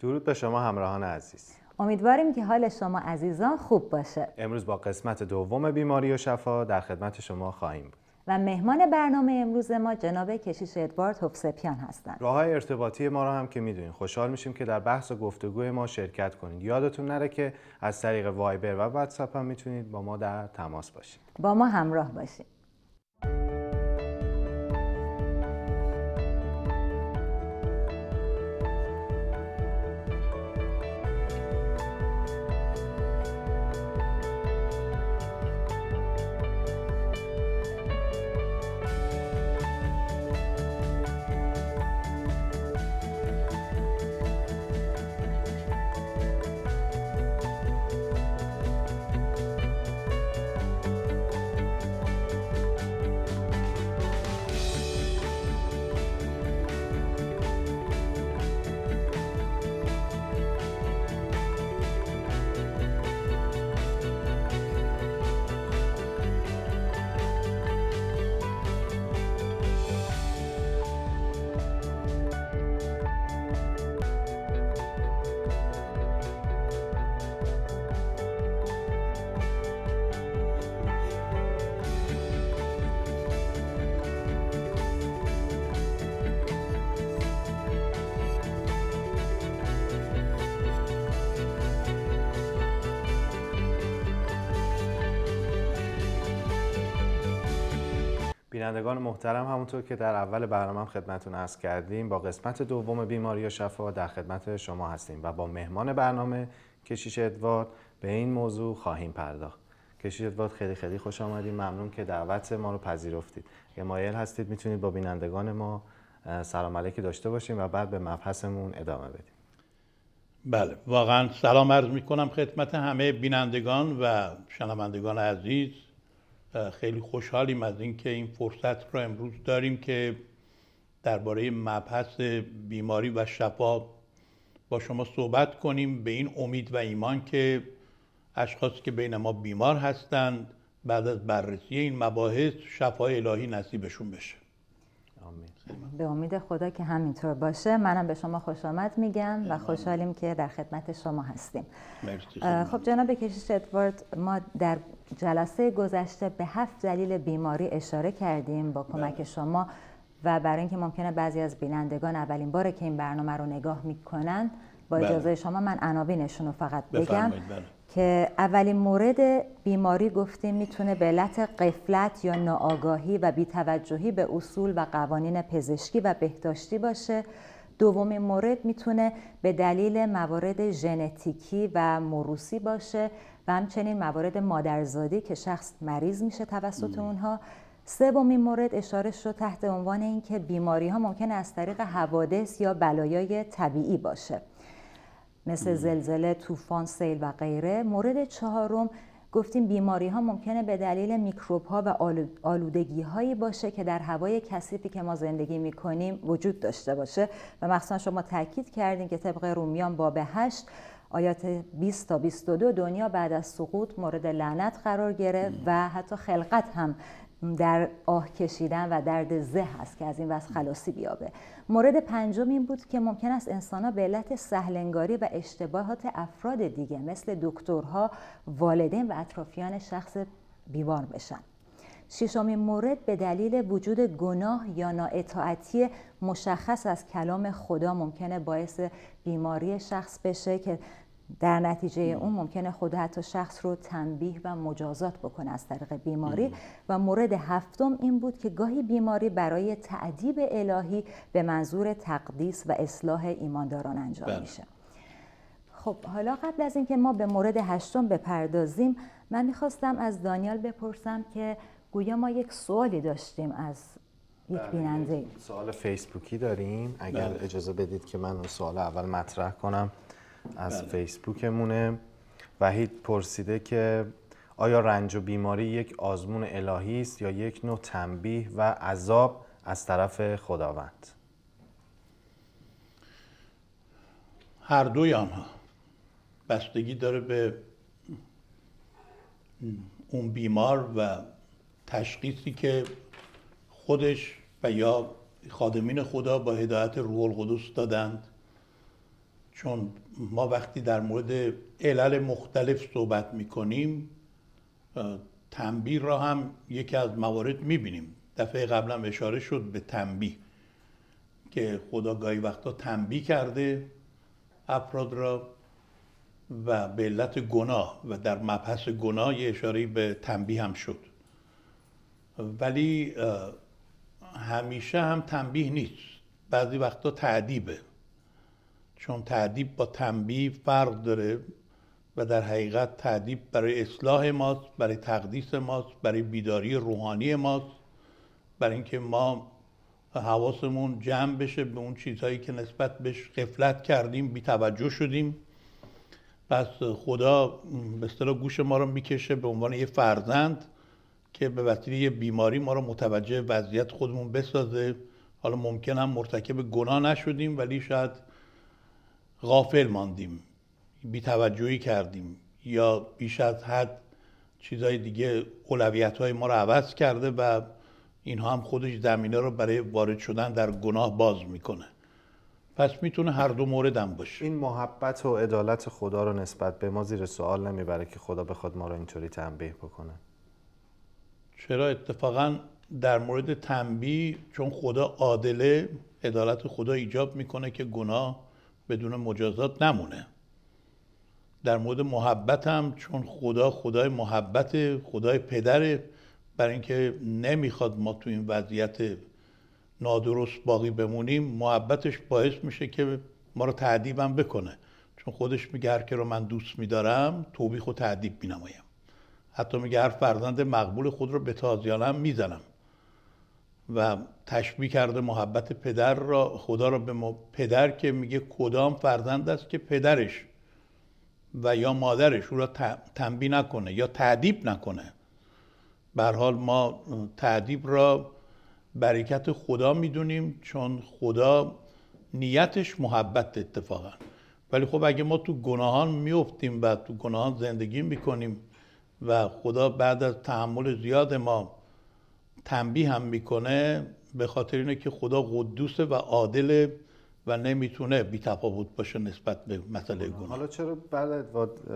درود به شما همراهان عزیز امیدواریم که حال شما عزیزان خوب باشه امروز با قسمت دوم بیماری و شفا در خدمت شما خواهیم بود و مهمان برنامه امروز ما جناب کشیش ادوارد هفسپیان هستند. راه های ارتباطی ما را هم که میدونین خوشحال میشیم که در بحث و گفتگوی ما شرکت کنید. یادتون نره که از طریق وایبر و واتساپ هم میتونید با ما در تماس باشید. با ما همراه باشید. بینندگان محترم همونطور که در اول برنامه هم خدمتون عرض کردیم با قسمت دوم بیماری و شفا در خدمت شما هستیم و با مهمان برنامه کشیش ادوارد به این موضوع خواهیم پرداخت کشیش ادوارد خیلی خیلی خوش آمدیم ممنون که دعوت ما رو پذیرفتید اگه مایل هستید میتونید با بینندگان ما سلام علیکی داشته باشیم و بعد به مبحثمون ادامه بدیم بله واقعا سلام عرض می کنم خدمت همه بینندگان و شنوندگان عزیز خیلی خوشحالیم از اینکه این فرصت رو امروز داریم که درباره مبحث بیماری و شفا با شما صحبت کنیم به این امید و ایمان که اشخاصی که بین ما بیمار هستند بعد از بررسی این مباحث شفا الهی نصیبشون بشه به امید خدا که همینطور باشه منم به شما خوش آمد میگم و خوشحالیم که در خدمت شما هستیم خب جناب کشیش ادوارد ما در جلسه گذشته به هفت دلیل بیماری اشاره کردیم با کمک بله. شما و برای اینکه ممکنه بعضی از بینندگان اولین باره که این برنامه رو نگاه میکنن با بله. اجازه شما من عناوینشون رو فقط بگم بله. که اولین مورد بیماری گفتیم میتونه به علت قفلت یا ناآگاهی و بیتوجهی به اصول و قوانین پزشکی و بهداشتی باشه دومین مورد میتونه به دلیل موارد ژنتیکی و موروسی باشه و همچنین موارد مادرزادی که شخص مریض میشه توسط اونها سومین مورد اشاره شد تحت عنوان اینکه بیماری ها ممکن از طریق حوادث یا بلایای طبیعی باشه مثل زلزله، طوفان، سیل و غیره مورد چهارم گفتیم بیماری ها ممکنه به دلیل میکروب ها و آلودگی هایی باشه که در هوای کثیفی که ما زندگی می کنیم وجود داشته باشه و مخصوصا شما تاکید کردین که طبق رومیان باب 8 آیات 20 تا 22 دنیا بعد از سقوط مورد لعنت قرار گرفت و حتی خلقت هم در آه کشیدن و درد زه هست که از این وضع خلاصی بیابه مورد پنجم این بود که ممکن است انسانها به علت سهلنگاری و اشتباهات افراد دیگه مثل دکترها والدین و اطرافیان شخص بیمار بشن ششمین مورد به دلیل وجود گناه یا نااطاعتی مشخص از کلام خدا ممکنه باعث بیماری شخص بشه که در نتیجه اون ممکنه خود حتی شخص رو تنبیه و مجازات بکنه از طریق بیماری و مورد هفتم این بود که گاهی بیماری برای تعدیب الهی به منظور تقدیس و اصلاح ایمانداران انجام بله. میشه خب حالا قبل از اینکه ما به مورد هشتم بپردازیم من میخواستم از دانیال بپرسم که گویا ما یک سوالی داشتیم از یک بله، بیننده سوال فیسبوکی داریم اگر بله. اجازه بدید که من اون سوال اول مطرح کنم از بله. فیسبوکمونه وحید پرسیده که آیا رنج و بیماری یک آزمون الهی است یا یک نوع تنبیه و عذاب از طرف خداوند هر دوی آنها بستگی داره به اون بیمار و تشخیصی که خودش و یا خادمین خدا با هدایت روح القدس دادند چون ما وقتی در مورد علل مختلف صحبت می کنیم تنبیه را هم یکی از موارد میبینیم دفعه قبلا اشاره شد به تنبیه که خدا گاهی وقتا تنبیه کرده افراد را و به علت گناه و در مبحث گناه یه اشاره به تنبیه هم شد ولی همیشه هم تنبیه نیست بعضی وقتا تعدیبه چون تعدیب با تنبیه فرق داره و در حقیقت تعدیب برای اصلاح ماست برای تقدیس ماست برای بیداری روحانی ماست برای اینکه ما حواسمون جمع بشه به اون چیزهایی که نسبت بهش غفلت کردیم بی توجه شدیم پس خدا به اصطلاح گوش ما رو میکشه به عنوان یه فرزند که به وسیله یه بیماری ما رو متوجه وضعیت خودمون بسازه حالا ممکن هم مرتکب گناه نشدیم ولی شاید غافل ماندیم بیتوجهی کردیم یا بیش از حد چیزهای دیگه اولویت های ما رو عوض کرده و اینها هم خودش زمینه رو برای وارد شدن در گناه باز میکنه پس میتونه هر دو مورد هم باشه این محبت و عدالت خدا رو نسبت به ما زیر سوال نمیبره که خدا به خود ما رو اینطوری تنبیه بکنه چرا اتفاقا در مورد تنبیه چون خدا عادله عدالت خدا ایجاب میکنه که گناه بدون مجازات نمونه در مورد محبت هم چون خدا خدای محبت خدای پدره برای اینکه نمیخواد ما تو این وضعیت نادرست باقی بمونیم محبتش باعث میشه که ما رو تعدیبم بکنه چون خودش میگه هر که رو من دوست میدارم توبیخ و تعدیب مینمایم حتی میگه هر فرزند مقبول خود رو به تازیانم میزنم و تشبیه کرده محبت پدر را خدا را به ما پدر که میگه کدام فرزند است که پدرش و یا مادرش او را تنبیه نکنه یا تعدیب نکنه به حال ما تعدیب را برکت خدا میدونیم چون خدا نیتش محبت اتفاقا ولی خب اگه ما تو گناهان میفتیم و تو گناهان زندگی میکنیم و خدا بعد از تحمل زیاد ما تنبیه هم میکنه به خاطر اینه که خدا قدوسه و عادل و نمیتونه بی تفاوت باشه نسبت به مسئله گناه حالا چرا بله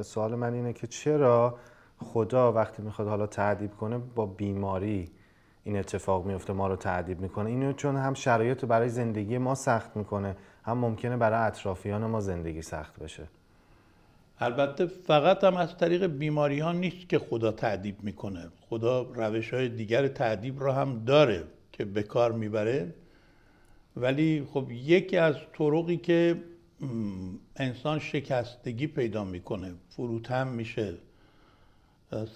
سوال من اینه که چرا خدا وقتی میخواد حالا تعدیب کنه با بیماری این اتفاق میفته ما رو تعدیب میکنه اینو چون هم شرایط برای زندگی ما سخت میکنه هم ممکنه برای اطرافیان ما زندگی سخت بشه البته فقط هم از طریق بیماری ها نیست که خدا تعدیب میکنه خدا روش های دیگر تعدیب را هم داره که به کار میبره ولی خب یکی از طرقی که انسان شکستگی پیدا میکنه فروتن میشه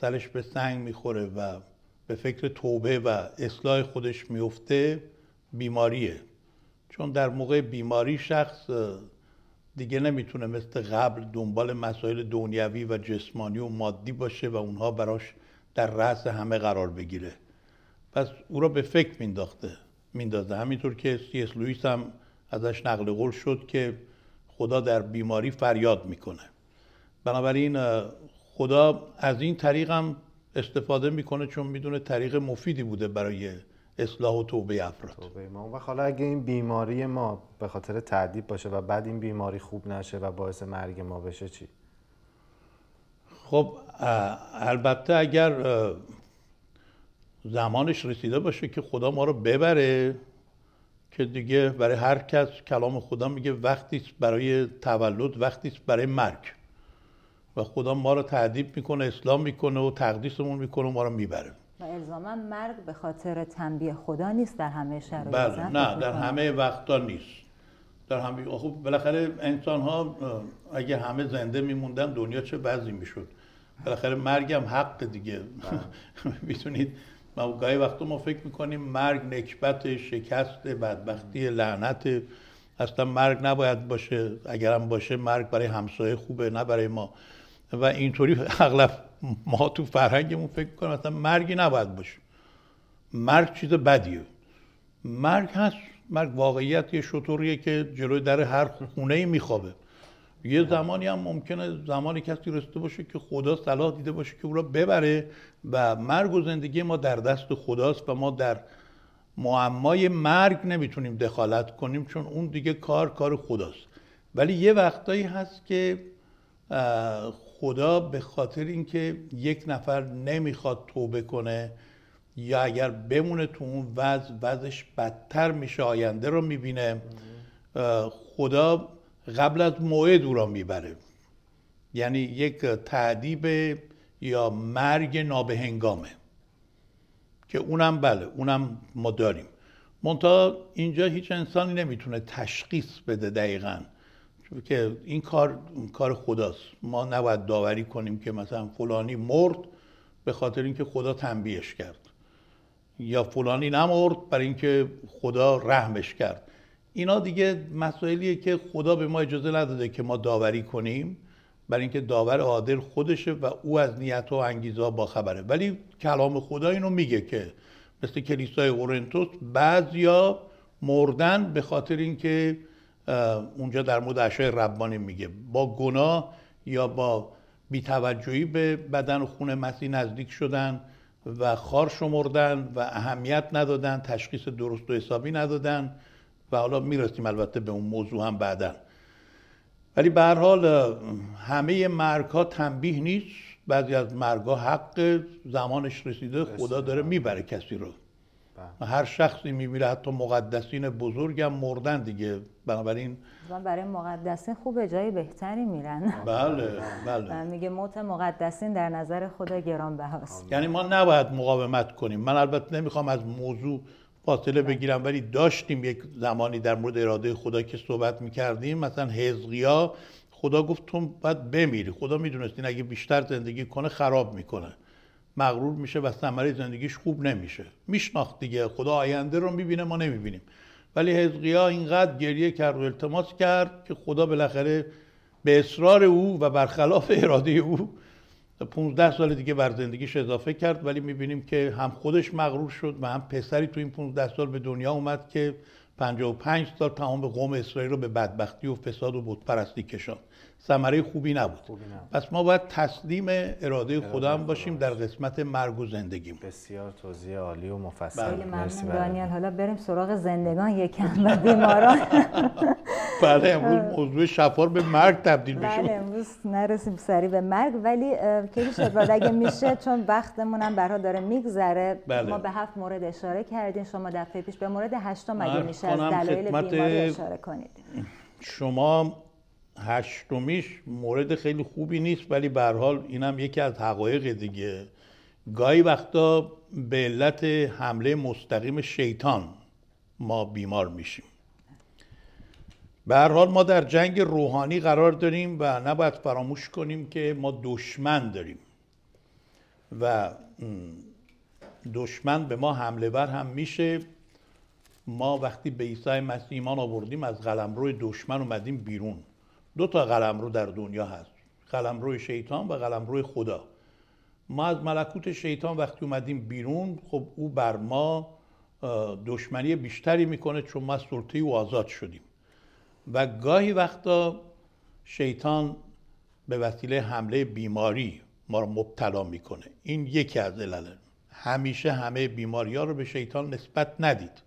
سرش به سنگ میخوره و به فکر توبه و اصلاح خودش میفته بیماریه چون در موقع بیماری شخص دیگه نمیتونه مثل قبل دنبال مسائل دنیوی و جسمانی و مادی باشه و اونها براش در رأس همه قرار بگیره پس او را به فکر مینداخته میندازه همینطور که سیس لویس هم ازش نقل قول شد که خدا در بیماری فریاد میکنه بنابراین خدا از این طریق هم استفاده میکنه چون میدونه طریق مفیدی بوده برای اصلاح و توبه افراد ما و حالا اگه این بیماری ما به خاطر تعدیب باشه و بعد این بیماری خوب نشه و باعث مرگ ما بشه چی؟ خب البته اگر زمانش رسیده باشه که خدا ما رو ببره که دیگه برای هر کس کلام خدا میگه وقتی برای تولد وقتی برای مرگ و خدا ما رو تعدیب میکنه اسلام میکنه و تقدیسمون میکنه و ما رو میبره و الزاما مرگ به خاطر تنبیه خدا نیست در همه شرایط بله، نه در همه وقتا نیست در همه خب بالاخره انسان ها اگه همه زنده میموندن دنیا چه بعضی میشد بالاخره مرگ هم حق دیگه میتونید گاهی وقتا ما فکر میکنیم مرگ نکبت شکست بدبختی لعنت اصلا مرگ نباید باشه اگرم باشه مرگ برای همسایه خوبه نه برای ما و اینطوری اغلب ما تو فرهنگمون فکر کنیم مثلا مرگی نباید باشه مرگ چیز بدیه مرگ هست مرگ واقعیت یه شطوریه که جلوی در هر خونه میخوابه یه زمانی هم ممکنه زمانی کسی رسیده باشه که خدا صلاح دیده باشه که او را ببره و مرگ و زندگی ما در دست خداست و ما در معمای مرگ نمیتونیم دخالت کنیم چون اون دیگه کار کار خداست ولی یه وقتایی هست که خدا به خاطر اینکه یک نفر نمیخواد توبه کنه یا اگر بمونه تو اون وضع وضعش بدتر میشه آینده رو میبینه خدا قبل از موعد او را میبره یعنی یک تعدیب یا مرگ نابهنگامه که اونم بله اونم ما داریم منتها اینجا هیچ انسانی نمیتونه تشخیص بده دقیقاً که این کار کار خداست ما نباید داوری کنیم که مثلا فلانی مرد به خاطر اینکه خدا تنبیهش کرد یا فلانی نمرد برای اینکه خدا رحمش کرد اینا دیگه مسائلیه که خدا به ما اجازه نداده که ما داوری کنیم برای اینکه داور عادل خودشه و او از نیت و انگیزه با خبره ولی کلام خدا اینو میگه که مثل کلیسای اورنتوس بعضیا مردن به خاطر اینکه اونجا در مورد اشای ربانی میگه با گناه یا با بیتوجهی به بدن و خون مسیح نزدیک شدن و خار شمردن و اهمیت ندادن تشخیص درست و حسابی ندادن و حالا میرسیم البته به اون موضوع هم بعدا ولی به هر حال همه مرگ ها تنبیه نیست بعضی از مرگ ها حق زمانش رسیده خدا داره میبره کسی رو هر شخصی میمیره حتی مقدسین هم مردن دیگه بنابراین برای مقدسین خوب جای بهتری میرن بله بله میگه موت مقدسین در نظر خدا بهاست یعنی ما نباید مقاومت کنیم من البته نمیخوام از موضوع فاصله بله. بگیرم ولی داشتیم یک زمانی در مورد اراده خدا که صحبت میکردیم مثلا حزقیا خدا گفت تو باید بمیری خدا میدونست این اگه بیشتر زندگی کنه خراب میکنه مغرور میشه و ثمره زندگیش خوب نمیشه میشناخت دیگه خدا آینده رو میبینه ما نمیبینیم ولی حزقیا اینقدر گریه کرد و التماس کرد که خدا بالاخره به اصرار او و برخلاف اراده او 15 سال دیگه بر زندگیش اضافه کرد ولی میبینیم که هم خودش مغرور شد و هم پسری تو این 15 سال به دنیا اومد که 55 سال تمام قوم اسرائیل رو به بدبختی و فساد و بتپرستی کشاند ثمره خوبی نبود پس ما باید تسلیم اراده خدا هم باشیم در قسمت مرگ و زندگیم بسیار توضیح عالی و مفصل بله. مرسی دانیال حالا بریم سراغ زندگان یکم و بیماران بله امروز موضوع شفار به مرگ تبدیل بشه بله امروز نرسیم سری به مرگ ولی که شد اگه میشه چون وقتمون هم برها داره میگذره بله. ما به هفت مورد اشاره کردیم شما دفعه پیش به مورد هشتم اگه میشه از دلایل بیماری اشاره کنید شما هشتمیش مورد خیلی خوبی نیست ولی به حال اینم یکی از حقایق دیگه گاهی وقتا به علت حمله مستقیم شیطان ما بیمار میشیم به هر حال ما در جنگ روحانی قرار داریم و نباید فراموش کنیم که ما دشمن داریم و دشمن به ما حمله بر هم میشه ما وقتی به عیسی مسیح ایمان آوردیم از قلمرو دشمن اومدیم بیرون دو تا قلم رو در دنیا هست قلم روی شیطان و قلم روی خدا ما از ملکوت شیطان وقتی اومدیم بیرون خب او بر ما دشمنی بیشتری میکنه چون ما سلطه او آزاد شدیم و گاهی وقتا شیطان به وسیله حمله بیماری ما رو مبتلا میکنه این یکی از علل همیشه همه بیماری ها رو به شیطان نسبت ندید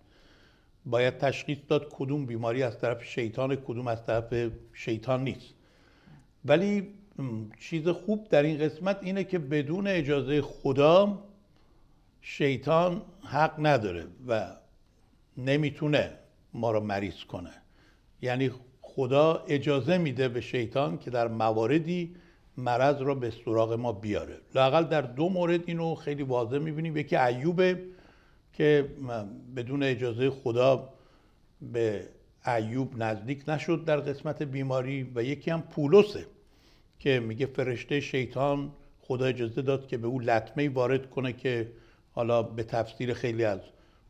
باید تشخیص داد کدوم بیماری از طرف شیطان کدوم از طرف شیطان نیست ولی چیز خوب در این قسمت اینه که بدون اجازه خدا شیطان حق نداره و نمیتونه ما رو مریض کنه یعنی خدا اجازه میده به شیطان که در مواردی مرض را به سراغ ما بیاره لاقل در دو مورد اینو خیلی واضح میبینیم یکی ایوبه که بدون اجازه خدا به ایوب نزدیک نشد در قسمت بیماری و یکی هم پولسه که میگه فرشته شیطان خدا اجازه داد که به او لطمه وارد کنه که حالا به تفسیر خیلی از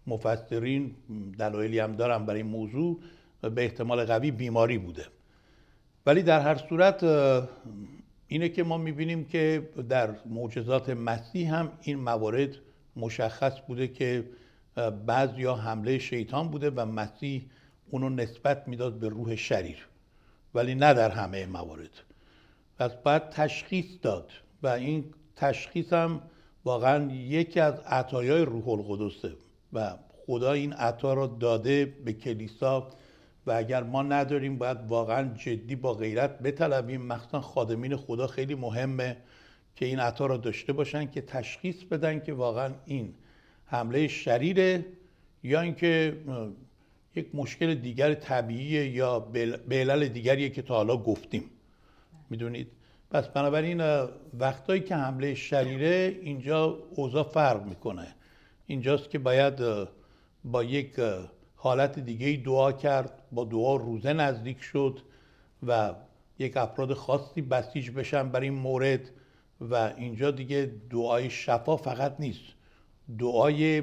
مفسرین دلایلی هم دارم برای این موضوع به احتمال قوی بیماری بوده ولی در هر صورت اینه که ما میبینیم که در معجزات مسیح هم این موارد مشخص بوده که بعض یا حمله شیطان بوده و مسیح اونو نسبت میداد به روح شریر ولی نه در همه موارد پس باید تشخیص داد و این تشخیص هم واقعا یکی از عطایای روح القدسه و خدا این عطا را داده به کلیسا و اگر ما نداریم باید واقعا جدی با غیرت بطلبیم مخصوصا خادمین خدا خیلی مهمه که این عطا را داشته باشن که تشخیص بدن که واقعا این حمله شریره یا اینکه یک مشکل دیگر طبیعی یا به علل دیگریه که تا حالا گفتیم میدونید پس بنابراین وقتایی که حمله شریره اینجا اوضاع فرق میکنه اینجاست که باید با یک حالت دیگه دعا کرد با دعا روزه نزدیک شد و یک افراد خاصی بسیج بشن برای این مورد و اینجا دیگه دعای شفا فقط نیست دعای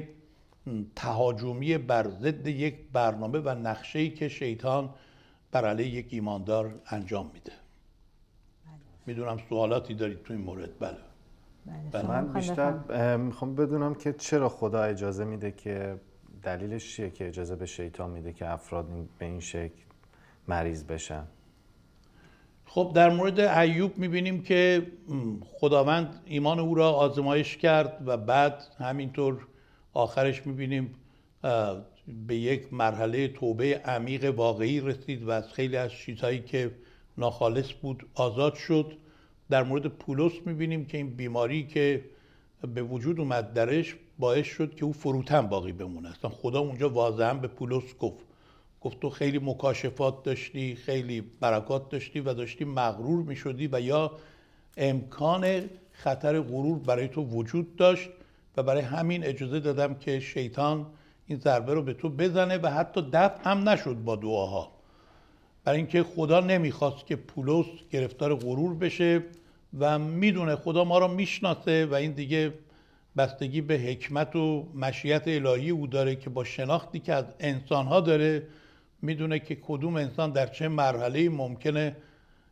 تهاجمی بر ضد یک برنامه و نقشه که شیطان بر علیه یک ایماندار انجام میده میدونم سوالاتی دارید تو این مورد بله بله, بله. من بیشتر میخوام بدونم که چرا خدا اجازه میده که دلیلش چیه که اجازه به شیطان میده که افراد به این شکل مریض بشن خب در مورد ایوب میبینیم که خداوند ایمان او را آزمایش کرد و بعد همینطور آخرش میبینیم به یک مرحله توبه عمیق واقعی رسید و از خیلی از چیزهایی که ناخالص بود آزاد شد در مورد پولس میبینیم که این بیماری که به وجود اومد درش باعث شد که او فروتن باقی بمونه اصلا خدا اونجا واضحا به پولس گفت گفت تو خیلی مکاشفات داشتی خیلی برکات داشتی و داشتی مغرور می شدی و یا امکان خطر غرور برای تو وجود داشت و برای همین اجازه دادم که شیطان این ضربه رو به تو بزنه و حتی دفع هم نشد با دعاها برای اینکه خدا نمیخواست که پولس گرفتار غرور بشه و میدونه خدا ما رو میشناسه و این دیگه بستگی به حکمت و مشیت الهی او داره که با شناختی که از انسانها داره میدونه که کدوم انسان در چه مرحله ممکنه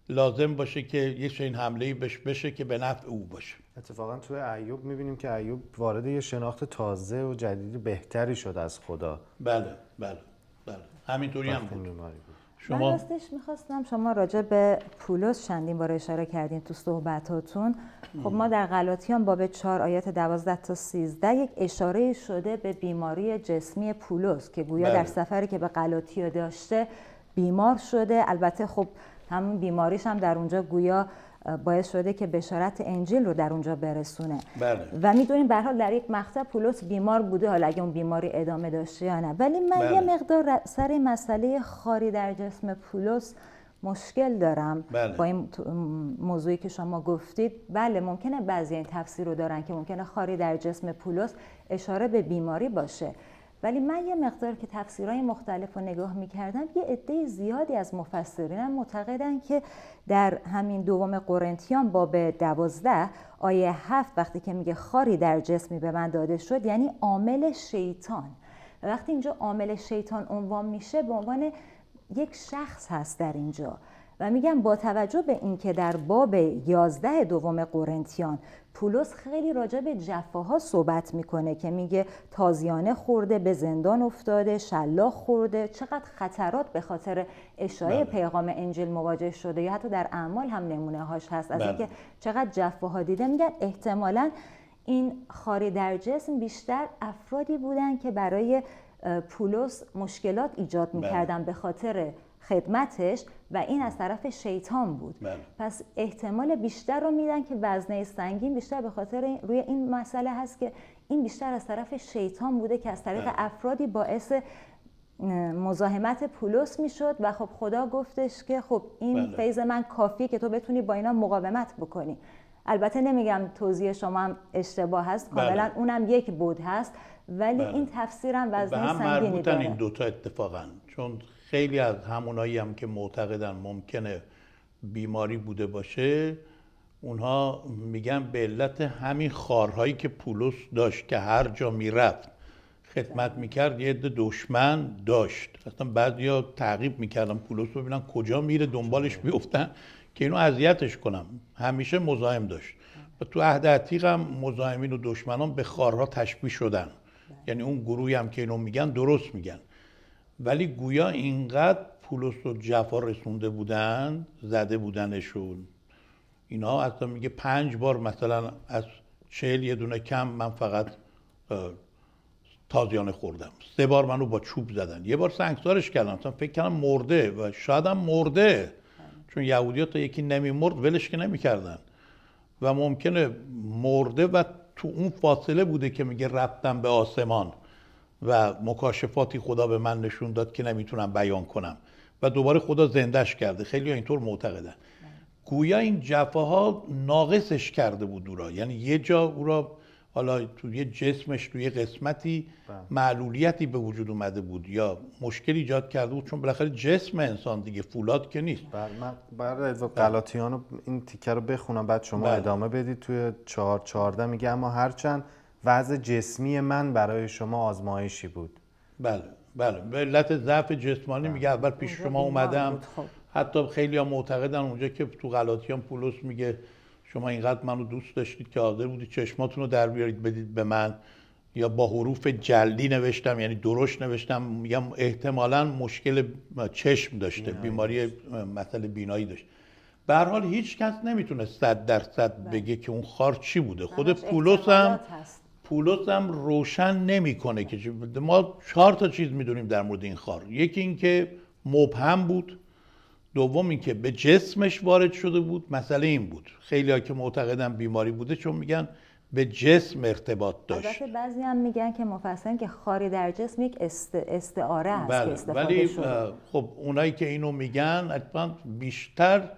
لازم باشه که یه چنین حمله بش بشه که به نفع او باشه اتفاقا توی ایوب میبینیم که ایوب وارد یه شناخت تازه و جدیدی بهتری شد از خدا بله بله بله همینطوری هم بود شما من راستش میخواستم شما راجع به پولس چندین بار اشاره کردین تو صحبتاتون خب ما در غلاطیان باب 4 آیت 12 تا 13 یک اشاره شده به بیماری جسمی پولس که گویا در بله. سفری که به غلاطیا داشته بیمار شده البته خب همون بیماریش هم در اونجا گویا باعث شده که بشارت انجیل رو در اونجا برسونه بله. و میدونیم به حال در یک مقطع پولس بیمار بوده حالا اگه اون بیماری ادامه داشته یا نه ولی من یه بله. مقدار سر مسئله خاری در جسم پولس مشکل دارم بله. با این موضوعی که شما گفتید بله ممکنه بعضی این تفسیر رو دارن که ممکنه خاری در جسم پولس اشاره به بیماری باشه ولی من یه مقدار که تفسیرهای مختلف رو نگاه میکردم یه عده زیادی از مفسرینم معتقدن که در همین دوم قرنتیان باب دوازده آیه هفت وقتی که میگه خاری در جسمی به من داده شد یعنی عامل شیطان وقتی اینجا عامل شیطان عنوان میشه به عنوان یک شخص هست در اینجا و میگم با توجه به اینکه در باب 11 دوم قرنتیان پولس خیلی راجع به جفاها صحبت میکنه که میگه تازیانه خورده به زندان افتاده شلاق خورده چقدر خطرات به خاطر اشاعه بله. پیغام انجیل مواجه شده یا حتی در اعمال هم نمونه هاش هست از اینکه بله. چقدر جفاها دیده میگن احتمالا این خاری در جسم بیشتر افرادی بودن که برای پولس مشکلات ایجاد بله. میکردن به خاطر خدمتش و این از طرف شیطان بود بله. پس احتمال بیشتر رو میدن که وزنه سنگین بیشتر به خاطر روی این مسئله هست که این بیشتر از طرف شیطان بوده که از طریق بله. افرادی باعث مزاحمت پولس میشد و خب خدا گفتش که خب این بله. فیض من کافیه که تو بتونی با اینا مقاومت بکنی البته نمیگم توضیح شما هم اشتباه هست بله. کاملا اونم یک بود هست ولی این تفسیرم خب، وزنه سنگینی داره هم مربوطن این دوتا اتفاقا چون خیلی از همونایی هم که معتقدن ممکنه بیماری بوده باشه اونها میگن به علت همین خارهایی که پولس داشت که هر جا میرفت خدمت میکرد یه عده دشمن داشت اصلا بعضیا تعقیب میکردن پولس رو ببینن کجا میره دنبالش بیفتن که اینو اذیتش کنم همیشه مزاحم داشت و تو عهد عتیق هم مزاحمین و دشمنان به خارها تشبیه شدن بله. یعنی اون گروهی هم که اینو میگن درست میگن ولی گویا اینقدر پولس و جفا رسونده بودن زده بودنشون اینا اصلا میگه پنج بار مثلا از چهل یه دونه کم من فقط تازیانه خوردم سه بار منو با چوب زدن یه بار سنگسارش کردم اصلا فکر کردم مرده و شاید هم مرده چون یهودی تا یکی نمیمرد ولش که نمیکردن و ممکنه مرده و تو اون فاصله بوده که میگه رفتم به آسمان و مکاشفاتی خدا به من نشون داد که نمیتونم بیان کنم و دوباره خدا زندش کرده خیلی اینطور معتقدن گویا این جفاها ناقصش کرده بود او را یعنی یه جا او را حالا تو یه جسمش تو یه قسمتی بله. معلولیتی به وجود اومده بود یا مشکل ایجاد کرده بود چون بالاخره جسم انسان دیگه فولاد که نیست بله من بر بله، غلاطیان این تیکه رو بخونم بعد شما بله. ادامه بدید توی 4 چهار، 14 میگه اما وضع جسمی من برای شما آزمایشی بود بله بله به علت ضعف جسمانی میگه بله. اول پیش شما اومدم خب. حتی خیلی ها معتقدن اونجا که تو غلاطیان پولس میگه شما اینقدر منو دوست داشتید که حاضر بودی چشماتون رو در بیارید بدید به من یا با حروف جلدی نوشتم یعنی درشت نوشتم میگم احتمالا مشکل چشم داشته بیماری مثل بینایی داشت. به حال هیچ کس نمیتونه صد درصد بله. بگه که اون خار چی بوده خود پولس هم هم روشن نمیکنه که ما چهار تا چیز میدونیم در مورد این خار یکی اینکه مبهم بود دوم اینکه به جسمش وارد شده بود مسئله این بود خیلی ها که معتقدم بیماری بوده چون میگن به جسم ارتباط داشت البته بعضی هم میگن که مفصل که خاری در جسم یک است... استعاره است که بله، استفاده ولی شده. خب اونایی که اینو میگن حتما بیشتر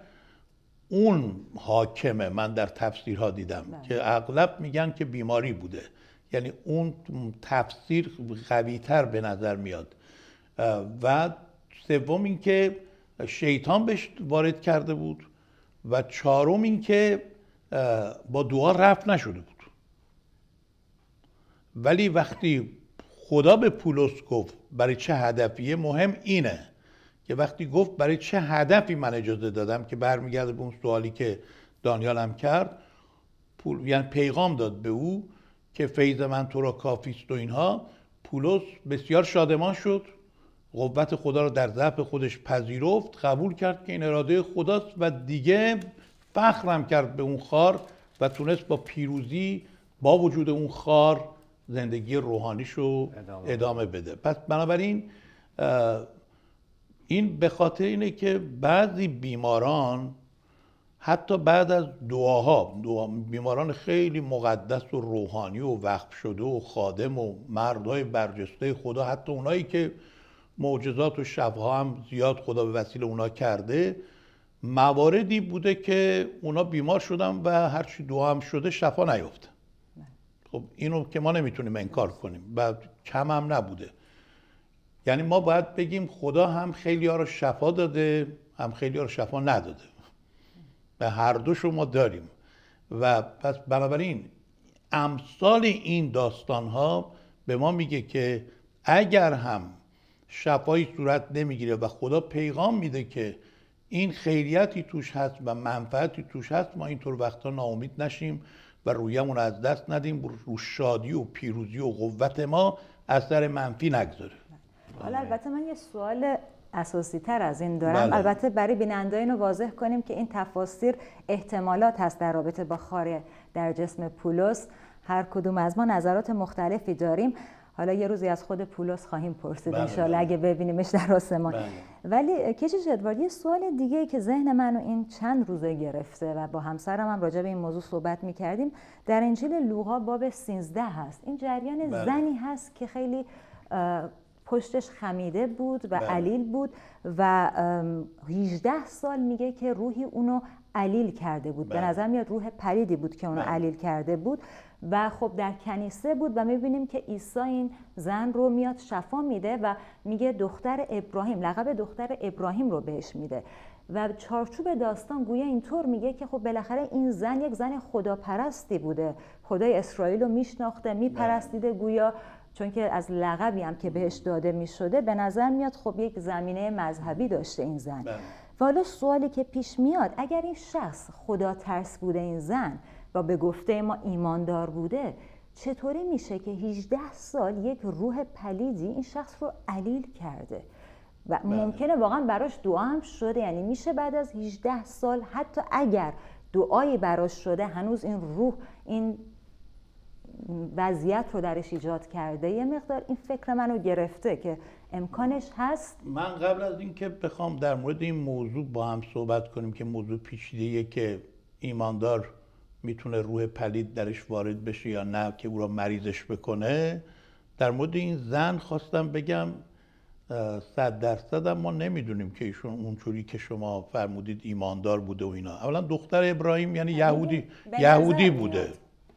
اون حاکمه من در تفسیرها دیدم بله. که اغلب میگن که بیماری بوده یعنی اون تفسیر قویتر به نظر میاد و سوم اینکه شیطان بهش وارد کرده بود و چهارم اینکه با دعا رفت نشده بود ولی وقتی خدا به پولس گفت برای چه هدفیه مهم اینه که وقتی گفت برای چه هدفی من اجازه دادم که برمیگرده به اون سوالی که دانیال هم کرد پول یعنی پیغام داد به او که فیض من تو را کافیست و اینها پولس بسیار شادمان شد قوت خدا را در ضعف خودش پذیرفت قبول کرد که این اراده خداست و دیگه فخرم کرد به اون خار و تونست با پیروزی با وجود اون خار زندگی روحانیش رو ادامه, بده پس بنابراین این به خاطر اینه که بعضی بیماران حتی بعد از دعاها بیماران خیلی مقدس و روحانی و وقف شده و خادم و مردهای برجسته خدا حتی اونایی که معجزات و شفاها هم زیاد خدا به وسیله اونا کرده مواردی بوده که اونا بیمار شدن و هرچی دعا هم شده شفا نیفته خب اینو که ما نمیتونیم انکار کنیم و کم هم نبوده یعنی ما باید بگیم خدا هم خیلی ها رو شفا داده هم خیلی ها رو شفا نداده و هر دوش رو ما داریم و پس بنابراین امثال این داستان ها به ما میگه که اگر هم شفایی صورت نمیگیره و خدا پیغام میده که این خیریتی توش هست و منفعتی توش هست ما اینطور وقتا ناامید نشیم و رویمون از دست ندیم رو شادی و پیروزی و قوت ما اثر منفی نگذاره حالا آره. البته من یه سوال اساسی تر از این دارم بله. البته برای بیننده اینو واضح کنیم که این تفاسیر احتمالات هست در رابطه با خاره در جسم پولس هر کدوم از ما نظرات مختلفی داریم حالا یه روزی از خود پولس خواهیم پرسید بله, بله. اگه ببینیمش در آسمان بله. ولی کشیش ادوارد یه سوال دیگه که ذهن منو این چند روزه گرفته و با همسرم هم راجع به این موضوع صحبت کردیم در انجیل لوقا باب 13 هست این جریان بله. زنی هست که خیلی پشتش خمیده بود و بله. علیل بود و 18 سال میگه که روحی اونو علیل کرده بود بله. به نظر میاد روح پریدی بود که اونو بله. علیل کرده بود و خب در کنیسه بود و میبینیم که عیسی این زن رو میاد شفا میده و میگه دختر ابراهیم لقب دختر ابراهیم رو بهش میده و چارچوب داستان گویا اینطور میگه که خب بالاخره این زن یک زن خداپرستی بوده خدای اسرائیل رو میشناخته میپرستیده بله. گویا چون که از لقبی هم که بهش داده می شده به نظر میاد خب یک زمینه مذهبی داشته این زن بله. و حالا سوالی که پیش میاد اگر این شخص خدا ترس بوده این زن و به گفته ما ایماندار بوده چطوری میشه که 18 سال یک روح پلیدی این شخص رو علیل کرده و بله. ممکنه واقعا براش دعا هم شده یعنی میشه بعد از 18 سال حتی اگر دعایی براش شده هنوز این روح این وضعیت رو درش ایجاد کرده یه مقدار این فکر منو گرفته که امکانش هست من قبل از اینکه بخوام در مورد این موضوع با هم صحبت کنیم که موضوع پیچیده که ایماندار میتونه روح پلید درش وارد بشه یا نه که او را مریضش بکنه در مورد این زن خواستم بگم صد درصد ما نمیدونیم که ایشون اونجوری که شما فرمودید ایماندار بوده و اینا اولا دختر ابراهیم یعنی یهودی یهودی بوده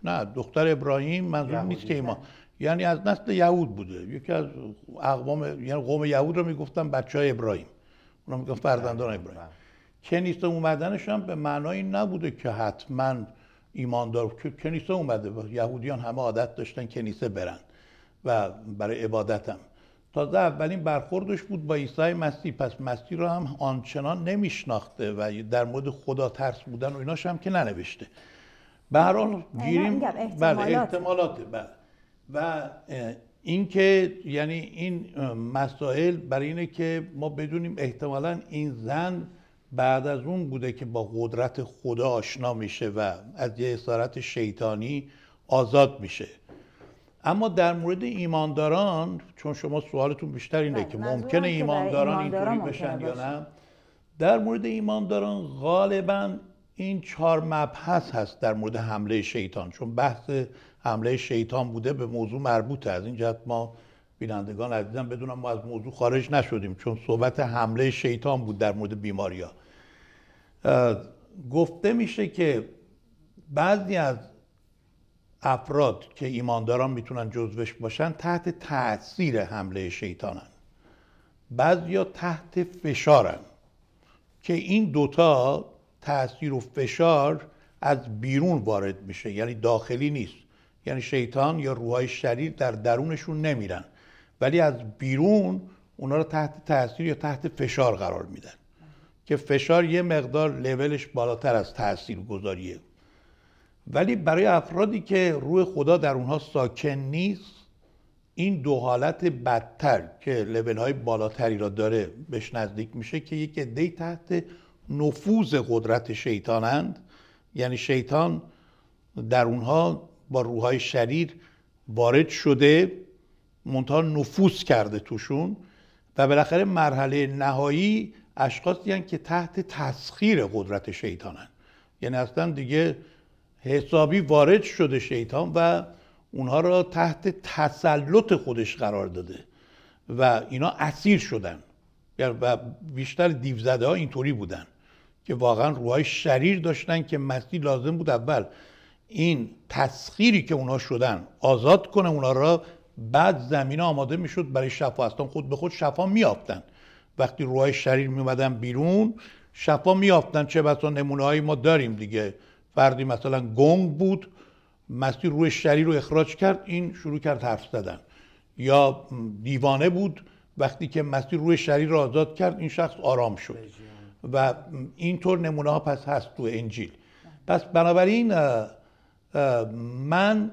نه دختر ابراهیم منظور نیست که ایمان یعنی از نسل یهود بوده یکی از اقوام یعنی قوم یهود رو میگفتن بچه های ابراهیم اونا میگفتن فرزندان بله، ابراهیم بله. کنیسه اومدنش هم به معنای نبوده که حتما ایماندار کنیسه اومده یهودیان همه عادت داشتن کنیسه برن و برای عبادت هم تازه اولین برخوردش بود با عیسی مسیح پس مسیح رو هم آنچنان نمیشناخته و در مورد خدا ترس بودن و ایناش هم که ننوشته به هر حال گیریم بله احتمالات بله و اینکه یعنی این مسائل برای اینه که ما بدونیم احتمالا این زن بعد از اون بوده که با قدرت خدا آشنا میشه و از یه اسارت شیطانی آزاد میشه اما در مورد ایمانداران چون شما سوالتون بیشتر اینه بله، که ممکنه ایمانداران, ایمانداران اینطوری بشن یا نه در مورد ایمانداران غالبا این چهار مبحث هست در مورد حمله شیطان چون بحث حمله شیطان بوده به موضوع مربوطه از این جهت ما بینندگان عزیزم بدونم ما از موضوع خارج نشدیم چون صحبت حمله شیطان بود در مورد بیماریا گفته میشه که بعضی از افراد که ایمانداران میتونن جزوش باشن تحت تاثیر حمله شیطانن بعضیا تحت فشارن که این دوتا تاثیر و فشار از بیرون وارد میشه یعنی داخلی نیست یعنی شیطان یا روحای شریر در درونشون نمیرن ولی از بیرون اونا رو تحت تاثیر یا تحت فشار قرار میدن که فشار یه مقدار لولش بالاتر از تأثیر گذاریه ولی برای افرادی که روح خدا در اونها ساکن نیست این دو حالت بدتر که لولهای های بالاتری را داره بهش نزدیک میشه که یک دی تحت نفوذ قدرت شیطانند یعنی شیطان در اونها با روحای شریر وارد شده منتها نفوذ کرده توشون و بالاخره مرحله نهایی اشخاصی یعنی که تحت تسخیر قدرت شیطانند یعنی اصلا دیگه حسابی وارد شده شیطان و اونها را تحت تسلط خودش قرار داده و اینا اسیر شدن و بیشتر دیوزده ها اینطوری بودن که واقعا روحای شریر داشتن که مسیح لازم بود اول این تسخیری که اونا شدن آزاد کنه اونا را بعد زمینه آماده میشد برای شفا خود به خود شفا میافتن وقتی روحای شریر میومدن بیرون شفا میافتن چه بسا نمونه های ما داریم دیگه فردی مثلا گنگ بود مسیح روح شریر رو اخراج کرد این شروع کرد حرف زدن یا دیوانه بود وقتی که مسیح روح شریر رو آزاد کرد این شخص آرام شد و اینطور نمونه ها پس هست تو انجیل پس بنابراین من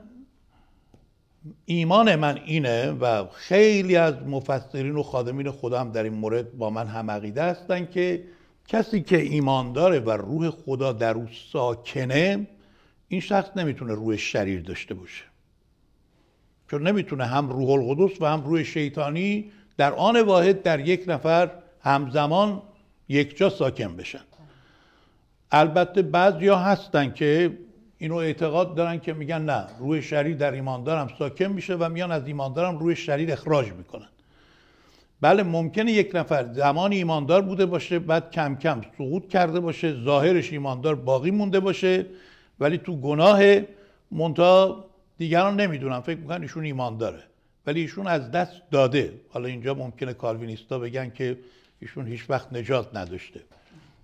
ایمان من اینه و خیلی از مفسرین و خادمین خدا هم در این مورد با من هم عقیده هستن که کسی که ایمان داره و روح خدا در او ساکنه این شخص نمیتونه روح شریر داشته باشه چون نمیتونه هم روح القدس و هم روح شیطانی در آن واحد در یک نفر همزمان یکجا ساکن بشن البته ها هستن که اینو اعتقاد دارن که میگن نه روح شریر در ایماندارم ساکن میشه و میان از ایماندارم روح شریر اخراج میکنن بله ممکنه یک نفر زمان ایماندار بوده باشه بعد کم کم سقوط کرده باشه ظاهرش ایماندار باقی مونده باشه ولی تو گناه مونتا دیگران نمیدونن فکر میکنن ایشون ایمانداره ولی ایشون از دست داده حالا اینجا ممکنه کالوینیستا بگن که ایشون هیچ وقت نجات نداشته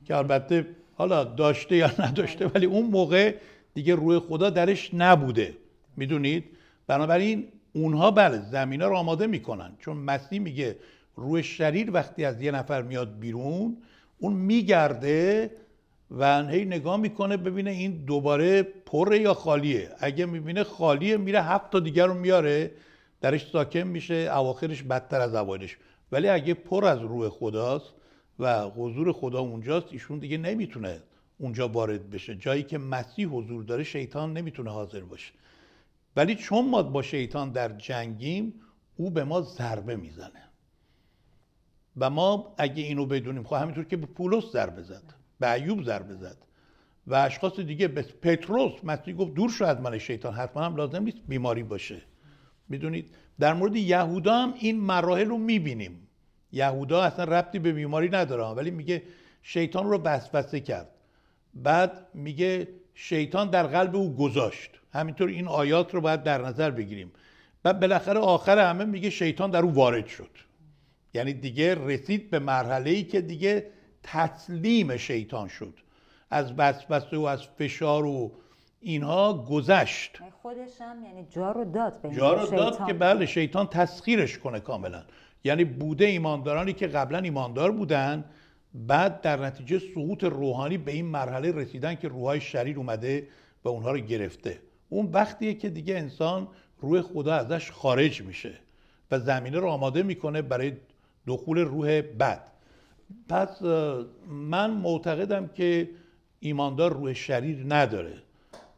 که البته حالا داشته یا نداشته ولی اون موقع دیگه روی خدا درش نبوده میدونید بنابراین اونها بله زمینه رو آماده میکنن چون مسیح میگه روی شریر وقتی از یه نفر میاد بیرون اون میگرده و هی نگاه میکنه ببینه این دوباره پره یا خالیه اگه میبینه خالیه میره هفت تا دیگر رو میاره درش ساکن میشه اواخرش بدتر از اوایلش ولی اگه پر از روح خداست و حضور خدا اونجاست ایشون دیگه نمیتونه اونجا وارد بشه جایی که مسیح حضور داره شیطان نمیتونه حاضر باشه ولی چون ما با شیطان در جنگیم او به ما ضربه میزنه و ما اگه اینو بدونیم خواه خب همینطور که به پولس ضربه زد به ایوب ضربه زد و اشخاص دیگه به پتروس مسیح گفت دور شو از من شیطان حتما هم لازم نیست بیماری باشه میدونید در مورد یهودا هم این مراحل رو میبینیم یهودا اصلا ربطی به بیماری نداره ولی میگه شیطان رو وسوسه کرد بعد میگه شیطان در قلب او گذاشت همینطور این آیات رو باید در نظر بگیریم و بالاخره آخر همه میگه شیطان در او وارد شد یعنی دیگه رسید به مرحله ای که دیگه تسلیم شیطان شد از وسوسه و از فشار و اینها گذشت خودش هم یعنی جا رو داد به جا داد که بله شیطان تسخیرش کنه کاملا یعنی بوده ایماندارانی که قبلا ایماندار بودن بعد در نتیجه سقوط روحانی به این مرحله رسیدن که روحای شریر اومده و اونها رو گرفته اون وقتیه که دیگه انسان روح خدا ازش خارج میشه و زمینه رو آماده میکنه برای دخول روح بد پس من معتقدم که ایماندار روح شریر نداره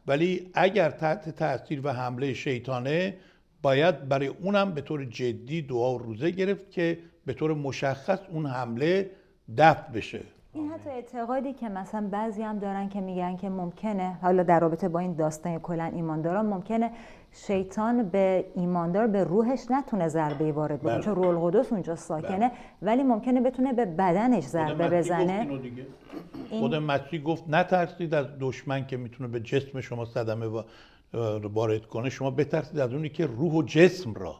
ولی اگر تحت تاثیر و حمله شیطانه باید برای اونم به طور جدی دعا و روزه گرفت که به طور مشخص اون حمله دفع بشه این حتی اعتقادی که مثلا بعضی هم دارن که میگن که ممکنه حالا در رابطه با این داستان کلا ایمانداران ممکنه شیطان به ایماندار به روحش نتونه ضربه وارد بکنه بله. چون روح القدس اونجا ساکنه بله. ولی ممکنه بتونه به بدنش ضربه بزنه خود مسیح گفت نترسید از دشمن که میتونه به جسم شما صدمه وارد کنه شما بترسید از اونی که روح و جسم را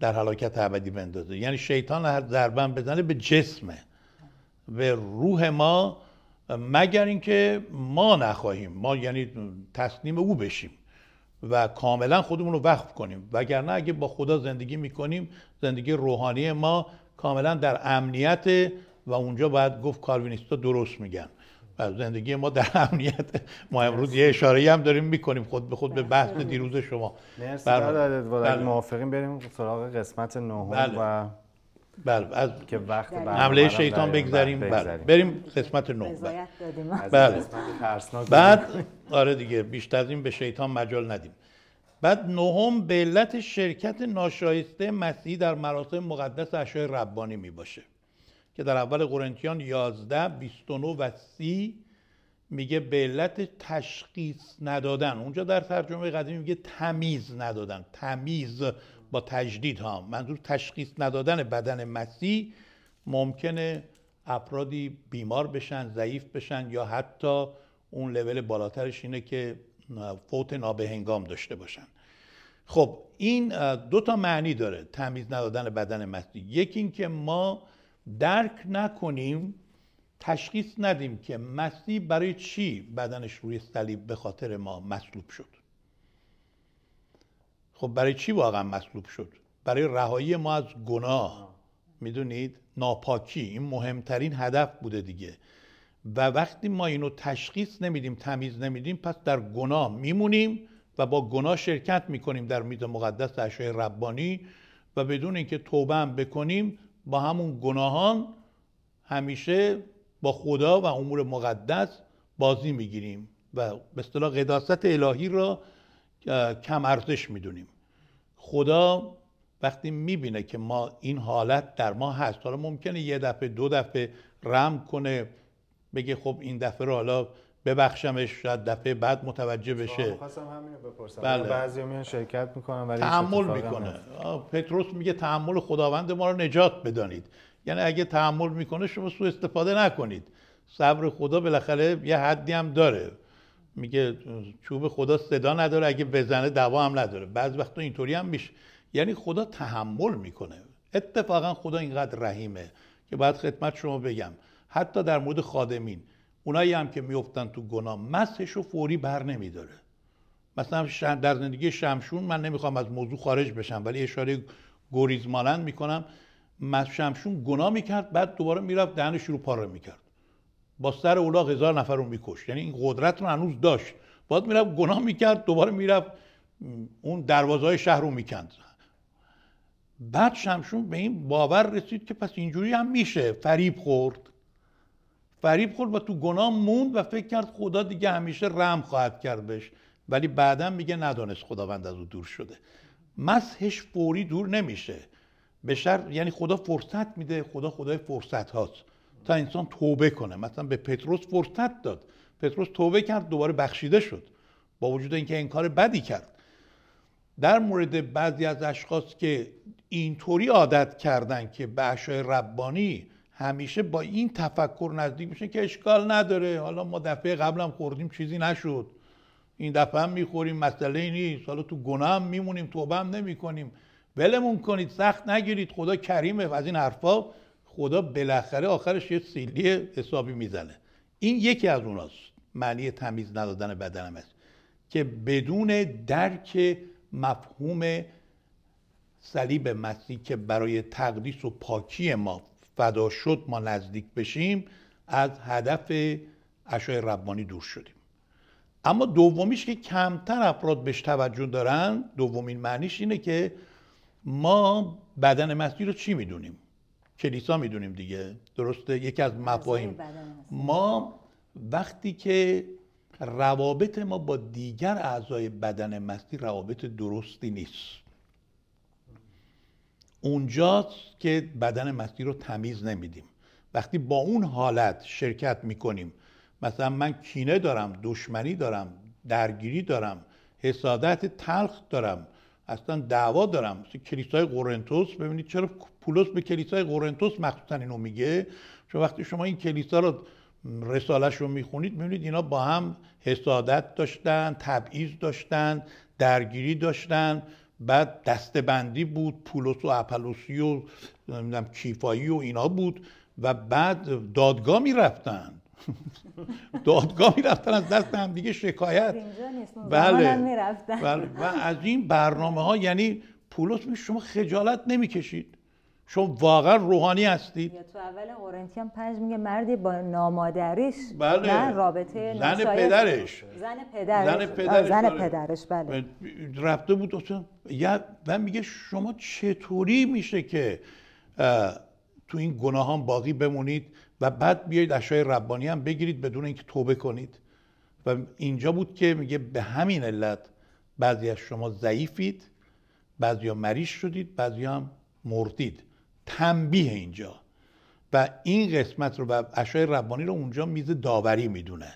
در حلاکت ابدی بندازه یعنی شیطان هر ضربه بزنه به جسمه به روح ما مگر اینکه ما نخواهیم ما یعنی تسلیم او بشیم و کاملا خودمون رو وقف کنیم وگرنه اگه با خدا زندگی میکنیم زندگی روحانی ما کاملا در امنیت و اونجا باید گفت کالوینیستا درست میگن و زندگی ما در امنیت ما امروز یه اشاره هم داریم میکنیم خود به خود به بحث بله. دیروز شما مرسی بر... بله. موافقین بریم سراغ قسمت نهم بله. و بله از که وقت حمله شیطان بگذاریم بله بریم قسمت نه بله, بله. بعد آره دیگه بیشتر از این به شیطان مجال ندیم بعد نهم به علت شرکت ناشایسته مسیح در مراسم مقدس اشای ربانی می باشه که در اول قرنتیان 11 29 و 30 میگه به علت تشخیص ندادن اونجا در ترجمه قدیمی میگه تمیز ندادن تمیز با تجدید ها منظور تشخیص ندادن بدن مسی ممکنه افرادی بیمار بشن ضعیف بشن یا حتی اون لول بالاترش اینه که فوت نابهنگام داشته باشن خب این دو تا معنی داره تمیز ندادن بدن مسی. یکی اینکه ما درک نکنیم تشخیص ندیم که مسی برای چی بدنش روی صلیب به خاطر ما مصلوب شد خب برای چی واقعا مصلوب شد برای رهایی ما از گناه میدونید ناپاکی این مهمترین هدف بوده دیگه و وقتی ما اینو تشخیص نمیدیم تمیز نمیدیم پس در گناه میمونیم و با گناه شرکت میکنیم در میز مقدس اشیاء ربانی و بدون اینکه توبه هم بکنیم با همون گناهان همیشه با خدا و امور مقدس بازی میگیریم و به اصطلاح قداست الهی را کم ارزش میدونیم خدا وقتی میبینه که ما این حالت در ما هست حالا ممکنه یه دفعه دو دفعه رم کنه بگه خب این دفعه رو حالا ببخشمش شاید دفعه بعد متوجه بشه بله. یعنی بعضی میان شرکت میکنن ولی تحمل میکنه پتروس میگه تحمل خداوند ما رو نجات بدانید یعنی اگه تحمل میکنه شما سوء استفاده نکنید صبر خدا بالاخره یه حدی هم داره میگه چوب خدا صدا نداره اگه بزنه دوا هم نداره بعض وقتا اینطوری هم میشه یعنی خدا تحمل میکنه اتفاقا خدا اینقدر رحیمه که باید خدمت شما بگم حتی در مورد خادمین اونایی هم که میفتن تو گناه مسش رو فوری بر نمیداره مثلا در زندگی شمشون من نمیخوام از موضوع خارج بشم ولی اشاره گریزمانند میکنم شمشون گناه میکرد بعد دوباره میرفت دهنش رو پاره میکرد با سر اولاغ هزار نفر رو میکشت یعنی این قدرت رو هنوز داشت باید میرفت گناه میکرد دوباره میرفت اون دروازه های شهر رو میکند بعد شمشون به این باور رسید که پس اینجوری هم میشه فریب خورد فریب خورد و تو گناه موند و فکر کرد خدا دیگه همیشه رم خواهد کرد بهش ولی بعدا میگه ندانست خداوند از او دور شده مسحش فوری دور نمیشه به یعنی خدا فرصت میده خدا خدای فرصت هاست تا انسان توبه کنه مثلا به پتروس فرصت داد پتروس توبه کرد دوباره بخشیده شد با وجود اینکه این کار بدی کرد در مورد بعضی از اشخاص که اینطوری عادت کردن که به اشای ربانی همیشه با این تفکر نزدیک میشن که اشکال نداره حالا ما دفعه قبلم خوردیم چیزی نشد این دفعه هم میخوریم مسئله نیست حالا تو گناه هم میمونیم توبه هم نمیکنیم ولمون کنید سخت نگیرید خدا کریمه از این حرفا خدا بالاخره آخرش یه سیلی حسابی میزنه این یکی از اوناست معنی تمیز ندادن بدنم است که بدون درک مفهوم صلیب مسیح که برای تقدیس و پاکی ما فدا شد ما نزدیک بشیم از هدف اشای ربانی دور شدیم اما دومیش که کمتر افراد بهش توجه دارن دومین معنیش اینه که ما بدن مسیح رو چی میدونیم کلیسا میدونیم دیگه درسته یکی از مفاهیم ما وقتی که روابط ما با دیگر اعضای بدن مسیح روابط درستی نیست اونجاست که بدن مسیح رو تمیز نمیدیم وقتی با اون حالت شرکت میکنیم مثلا من کینه دارم دشمنی دارم درگیری دارم حسادت تلخ دارم اصلا دعوا دارم کلیسای قرنتوس ببینید چرا پولس به کلیسای قرنتوس مخصوصا اینو میگه چون وقتی شما این کلیسا رو رسالش رو میخونید میبینید اینا با هم حسادت داشتن تبعیض داشتن درگیری داشتن بعد دستبندی بود پولس و اپلوسی و کیفایی و اینا بود و بعد دادگاه میرفتن دادگاه رفتن از دست هم دیگه شکایت بله. بله. و از این برنامه ها یعنی پولس می شما خجالت نمیکشید شما واقعا روحانی هستید تو اول قرنتیان پنج میگه مردی با نامادریش بله. نه رابطه زن پدرش زن پدرش زن پدرش, زن آره. پدرش. بله. رفته بود یا و میگه شما چطوری میشه که تو این گناهان باقی بمونید و بعد بیایید اشای ربانی هم بگیرید بدون اینکه توبه کنید و اینجا بود که میگه به همین علت بعضی از شما ضعیفید بعضی ها مریض شدید بعضی هم مردید تنبیه اینجا و این قسمت رو و اشای ربانی رو اونجا میز داوری میدونه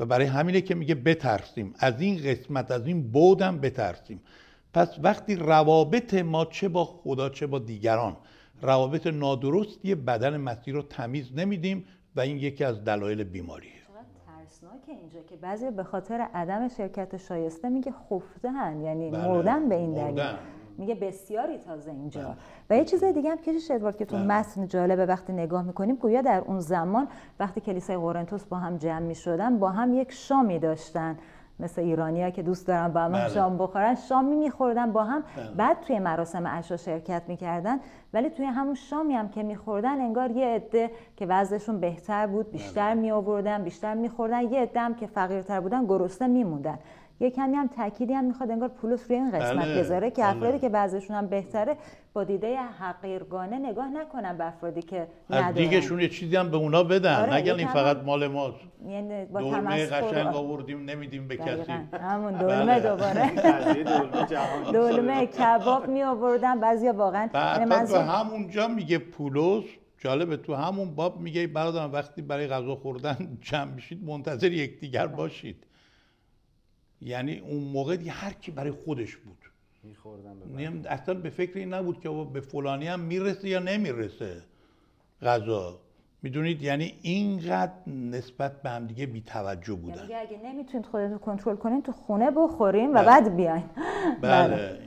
و برای همینه که میگه بترسیم از این قسمت از این بودم بترسیم پس وقتی روابط ما چه با خدا چه با دیگران روابط یه بدن مسیر رو تمیز نمیدیم و این یکی از دلایل بیماریه ترسناکه اینجا که بعضی به خاطر عدم شرکت شایسته میگه خفته یعنی بله. مردن به این دلیل میگه بسیاری تازه اینجا بله. و یه چیز دیگه هم کشش ادوارد که تو بله. متن جالبه وقتی نگاه میکنیم گویا در اون زمان وقتی کلیسای قرنتوس با هم جمع میشدن با هم یک شامی داشتن مثل ایرانیا که دوست دارن با هم بله. شام بخورن شامی میخوردن با هم بله. بعد توی مراسم عشا شرکت میکردن ولی توی همون شامی هم که میخوردن انگار یه عده که وضعشون بهتر بود بیشتر بله. میآوردن بیشتر میخوردن یه عده هم که فقیرتر بودن گرسنه میموندن یه کمی هم تأکیدی هم میخواد انگار پولوس روی این قسمت بله، بذاره که افرادی بله. که بعضشون هم بهتره با دیده حقیرگانه نگاه نکنن به افرادی که ندارن دیگهشون یه چیزی هم به اونا بدن آره این فقط مال ماست یعنی با دورمه قشنگ آوردیم نمیدیم به کسی همون بله. دلمه دوباره دولمه کباب می آوردن بعضیا واقعا یعنی تو همونجا میگه پولوس جالبه تو همون باب میگه برادرم وقتی برای غذا خوردن جمع میشید منتظر یکدیگر باشید یعنی اون موقع دیگه هر کی برای خودش بود میخوردن اصلا به فکر این نبود که به فلانی هم میرسه یا نمیرسه غذا میدونید یعنی اینقدر نسبت به هم یعنی دیگه بیتوجه بودن یعنی اگه نمیتونید خودتون کنترل کنین تو خونه بخورین و بله. بعد بیاین بله, بله.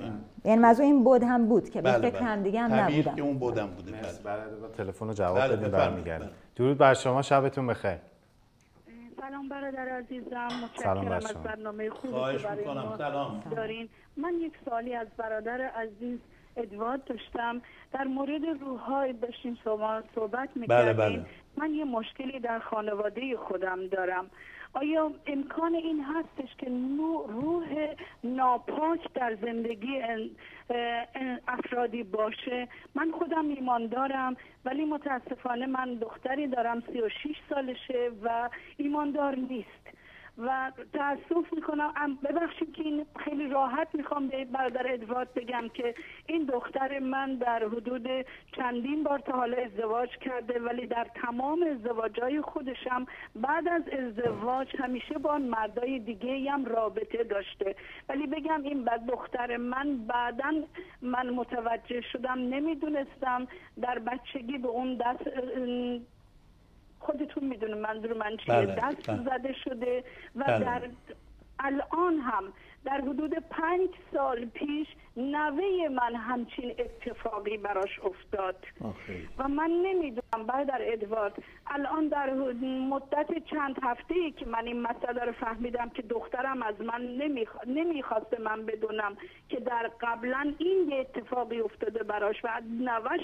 یعنی این این بود هم بود که به بله، فکر هم دیگه هم نبودن که اون بود هم بوده بله. تلفن رو جواب بدین برمیگردیم درود بر شما شبتون بخیر سلام برادر عزیزم متشکرم از برنامه خوبی که برای سلام. دارین من یک سالی از برادر عزیز ادوارد داشتم در مورد روحهای داشتیم شما صحبت بله، میکردیم بله من یه مشکلی در خانواده خودم دارم آیا امکان این هستش که روح ناپاک در زندگی افرادی باشه من خودم ایمان دارم ولی متاسفانه من دختری دارم 36 سالشه و ایماندار نیست و تاسف میکنم ببخشید که این خیلی راحت میخوام به برادر ادوارد بگم که این دختر من در حدود چندین بار تا حالا ازدواج کرده ولی در تمام ازدواجهای خودشم بعد از ازدواج همیشه با مردای دیگه هم رابطه داشته ولی بگم این بعد دختر من بعدا من متوجه شدم نمیدونستم در بچگی به اون دست خودتون میدونه منظور من چیه بله. دست بله. زده شده و بله. در الان هم در حدود پنج سال پیش نوه من همچین اتفاقی براش افتاد و من نمیدونم برادر ادوارد الان در مدت چند هفته ای که من این مسئله رو فهمیدم که دخترم از من نمیخواست نمیخواسته من بدونم که در قبلا این یه اتفاقی افتاده براش و نوش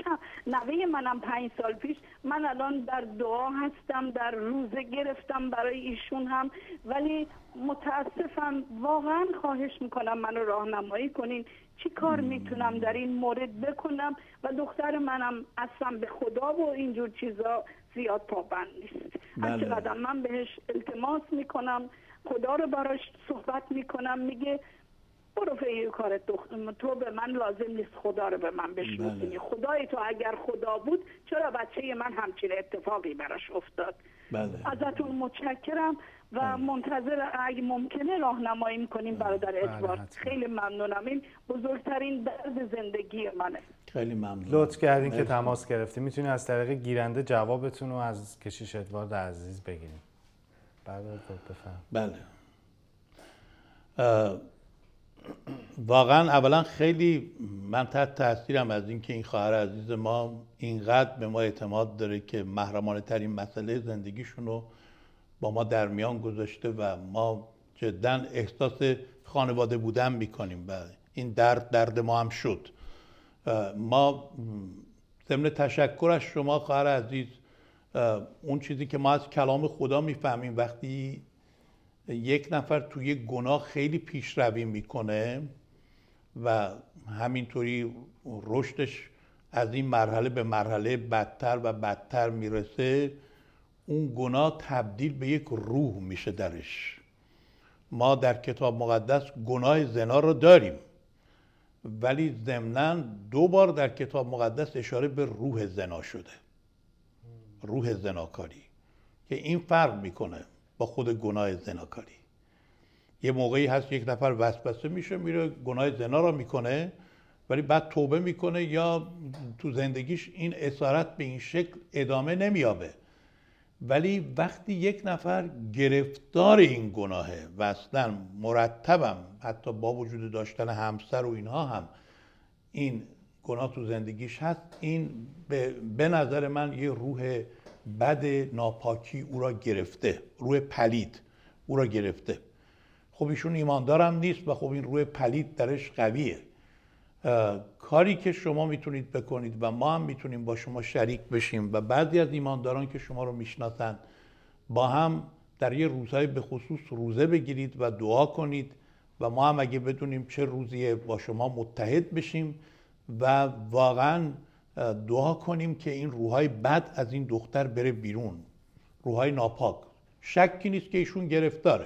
نوه منم پنج سال پیش من الان در دعا هستم در روزه گرفتم برای ایشون هم ولی متاسفم واقعا خواهش میکنم منو راهنمایی کنین چی کار میتونم در این مورد بکنم و دختر منم اصلا به خدا و اینجور چیزا زیاد پابند نیست بله. من بهش التماس میکنم خدا رو براش صحبت میکنم میگه برو فیه تو به من لازم نیست خدا رو به من بشناسینی بله. خدای تو اگر خدا بود چرا بچه من همچین اتفاقی براش افتاد بله. ازتون متشکرم و بله. منتظر اگه ممکنه راهنمایی میکنیم بله. برادر بله، ادوارد خیلی ممنونم این بزرگترین درد زندگی منه خیلی ممنون لطف کردین که تماس گرفتی میتونی از طریق گیرنده جوابتون رو از کشیش ادوارد عزیز بگیریم برادر بفهم بله واقعا اولا خیلی من تحت تاثیرم از اینکه این خواهر عزیز ما اینقدر به ما اعتماد داره که محرمانه ترین مسئله زندگیشون رو با ما در میان گذاشته و ما جدا احساس خانواده بودن میکنیم و این درد درد ما هم شد ما ضمن تشکر از شما خواهر عزیز اون چیزی که ما از کلام خدا میفهمیم وقتی یک نفر توی گناه خیلی پیشروی میکنه و همینطوری رشدش از این مرحله به مرحله بدتر و بدتر میرسه اون گناه تبدیل به یک روح میشه درش ما در کتاب مقدس گناه زنا رو داریم ولی ضمنا دو بار در کتاب مقدس اشاره به روح زنا شده روح زناکاری که این فرق میکنه با خود گناه زناکاری یه موقعی هست یک نفر وسوسه میشه میره گناه زنا را میکنه ولی بعد توبه میکنه یا تو زندگیش این اسارت به این شکل ادامه نمیابه ولی وقتی یک نفر گرفتار این گناهه و اصلا مرتبم حتی با وجود داشتن همسر و اینها هم این گناه تو زندگیش هست این به, به نظر من یه روح بد ناپاکی او را گرفته روح پلید او را گرفته خب ایشون ایماندارم نیست و خب این روح پلید درش قویه کاری که شما میتونید بکنید و ما هم میتونیم با شما شریک بشیم و بعضی از ایمانداران که شما رو میشناسند با هم در یه روزهای به خصوص روزه بگیرید و دعا کنید و ما هم اگه بدونیم چه روزیه با شما متحد بشیم و واقعا دعا کنیم که این روحای بد از این دختر بره بیرون روحای ناپاک شکی نیست که ایشون گرفتاره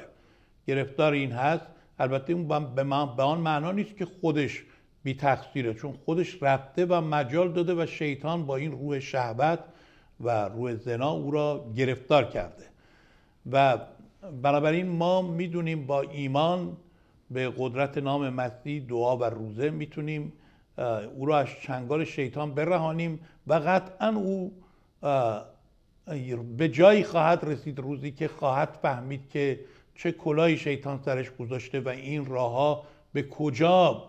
گرفتار این هست البته اون به, به آن معنا نیست که خودش بی تقصیره چون خودش رفته و مجال داده و شیطان با این روح شهبت و روح زنا او را گرفتار کرده و بنابراین ما میدونیم با ایمان به قدرت نام مسیح دعا و روزه میتونیم او را از چنگال شیطان برهانیم و قطعا او به جایی خواهد رسید روزی که خواهد فهمید که چه کلاهی شیطان سرش گذاشته و این راه به کجا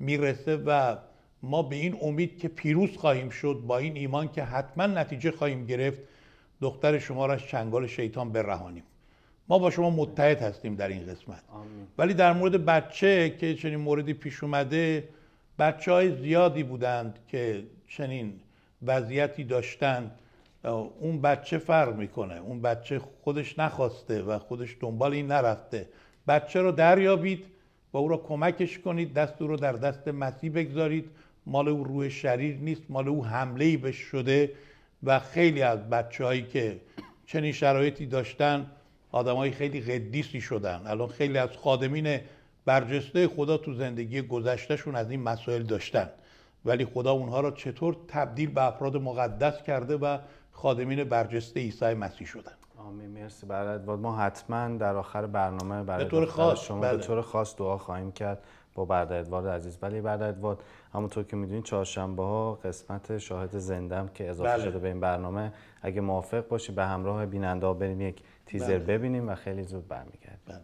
میرسه و ما به این امید که پیروز خواهیم شد با این ایمان که حتما نتیجه خواهیم گرفت دختر شما را از چنگال شیطان برهانیم ما با شما متحد هستیم در این قسمت ولی در مورد بچه که چنین موردی پیش اومده بچه های زیادی بودند که چنین وضعیتی داشتند اون بچه فرق میکنه اون بچه خودش نخواسته و خودش دنبال این نرفته بچه رو دریابید و او را کمکش کنید دست او را در دست مسیح بگذارید مال او روح شریر نیست مال او حمله ای به شده و خیلی از بچه هایی که چنین شرایطی داشتن آدم خیلی قدیسی شدن الان خیلی از خادمین برجسته خدا تو زندگی گذشتهشون از این مسائل داشتن ولی خدا اونها را چطور تبدیل به افراد مقدس کرده و خادمین برجسته عیسی مسیح شدن آمین مرسی ما حتما در آخر برنامه برای خاص شما به بله. طور خاص دعا خواهیم کرد با برده ادوارد عزیز ولی برده ادوارد همونطور که میدونید چهارشنبه ها قسمت شاهد زندم که اضافه بله. شده به این برنامه اگه موافق باشی به همراه بیننده ها بریم یک تیزر بله. ببینیم و خیلی زود برمیگردیم بله.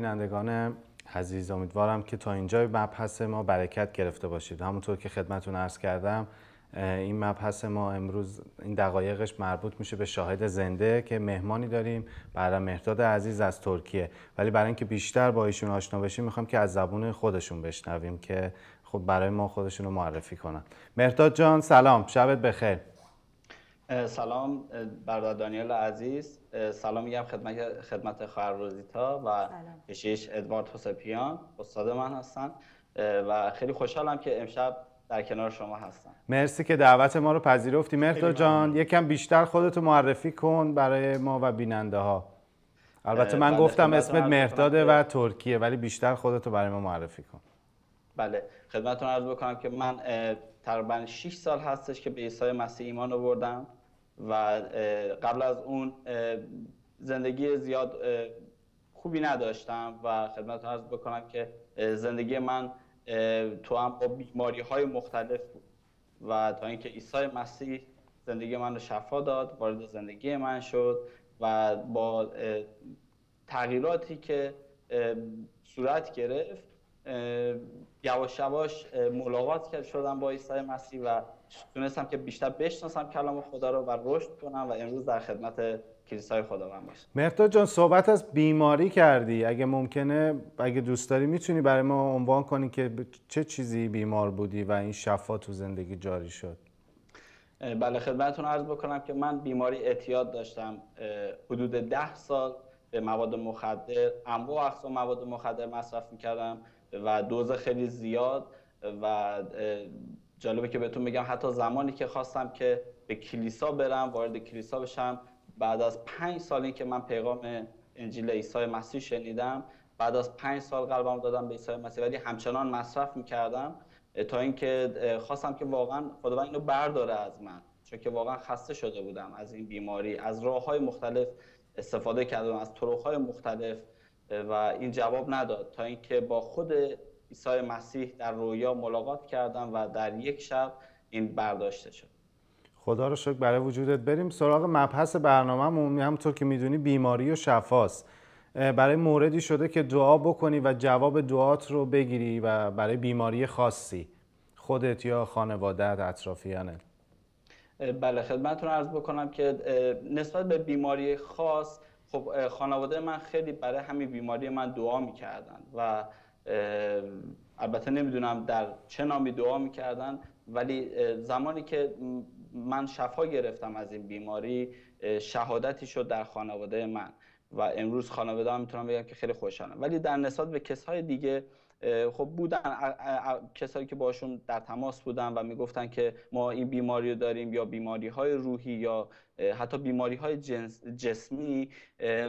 بینندگان عزیز امیدوارم که تا اینجا مبحث ما برکت گرفته باشید همونطور که خدمتون عرض کردم این مبحث ما امروز این دقایقش مربوط میشه به شاهد زنده که مهمانی داریم برای مهداد عزیز از ترکیه ولی برای اینکه بیشتر با ایشون آشنا بشیم میخوام که از زبون خودشون بشنویم که خب برای ما خودشون رو معرفی کنن مهداد جان سلام شبت بخیر سلام برادر دانیال عزیز سلام میگم خدمت خدمت خواهر روزیتا و کشیش ادوارد حسپیان استاد من هستن و خیلی خوشحالم که امشب در کنار شما هستم مرسی که دعوت ما رو پذیرفتی مرتضا جان یکم بیشتر خودتو معرفی کن برای ما و بیننده ها البته من بله، گفتم اسمت مهرداده و بله. ترکیه ولی بیشتر خودتو برای ما معرفی کن بله خدمتتون عرض بکنم که من تقریبا 6 سال هستش که به عیسی مسیح ایمان آوردم و قبل از اون زندگی زیاد خوبی نداشتم و خدمت ارز بکنم که زندگی من تو هم با بیماری های مختلف بود و تا اینکه عیسی مسیح زندگی من رو شفا داد وارد زندگی من شد و با تغییراتی که صورت گرفت یواش یواش ملاقات کرد شدم با عیسی مسیح و تونستم که بیشتر بشناسم کلام خدا رو و رشد کنم و امروز در خدمت کلیسای من باشم مهتا جان صحبت از بیماری کردی اگه ممکنه اگه دوست داری میتونی برای ما عنوان کنی که چه چیزی بیمار بودی و این شفا تو زندگی جاری شد بله خدمتتون عرض بکنم که من بیماری اعتیاد داشتم حدود ده سال به مواد مخدر انواع و اقسام مواد مخدر مصرف میکردم و دوز خیلی زیاد و جالبه که بهتون میگم حتی زمانی که خواستم که به کلیسا برم وارد کلیسا بشم بعد از پنج سال این که من پیغام انجیل عیسی مسیح شنیدم بعد از پنج سال قلبم دادم به عیسی مسیح ولی همچنان مصرف میکردم تا اینکه خواستم که واقعا خداوند اینو برداره از من چون که واقعا خسته شده بودم از این بیماری از راه های مختلف استفاده کردم از طرق های مختلف و این جواب نداد تا اینکه با خود عیسی مسیح در رویا ملاقات کردم و در یک شب این برداشته شد خدا رو شکر برای وجودت بریم سراغ مبحث برنامه همونطور که میدونی بیماری و شفاست برای موردی شده که دعا بکنی و جواب دعات رو بگیری و برای بیماری خاصی خودت یا خانوادت اطرافیانت بله خدمتتون عرض بکنم که نسبت به بیماری خاص خب خانواده من خیلی برای همین بیماری من دعا میکردن و البته نمیدونم در چه نامی دعا میکردن ولی زمانی که من شفا گرفتم از این بیماری شهادتی شد در خانواده من و امروز خانواده هم میتونم بگم که خیلی خوشحالم ولی در نسبت به کسهای دیگه خب بودن کسایی که باشون در تماس بودن و میگفتن که ما این بیماری رو داریم یا بیماری های روحی یا حتی بیماری های جسمی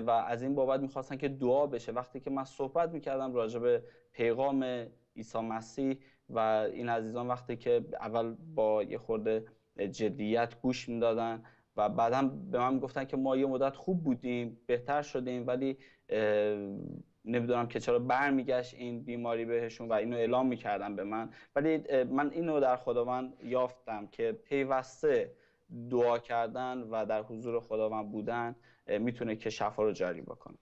و از این بابت میخواستن که دعا بشه وقتی که من صحبت میکردم راجع پیغام عیسی مسیح و این عزیزان وقتی که اول با یه خورده جدیت گوش میدادن و بعدا به من گفتن که ما یه مدت خوب بودیم بهتر شدیم ولی نمیدونم که چرا برمیگشت این بیماری بهشون و اینو اعلام میکردن به من ولی من اینو در خداوند یافتم که پیوسته دعا کردن و در حضور خداوند بودن میتونه که شفا رو جاری بکنه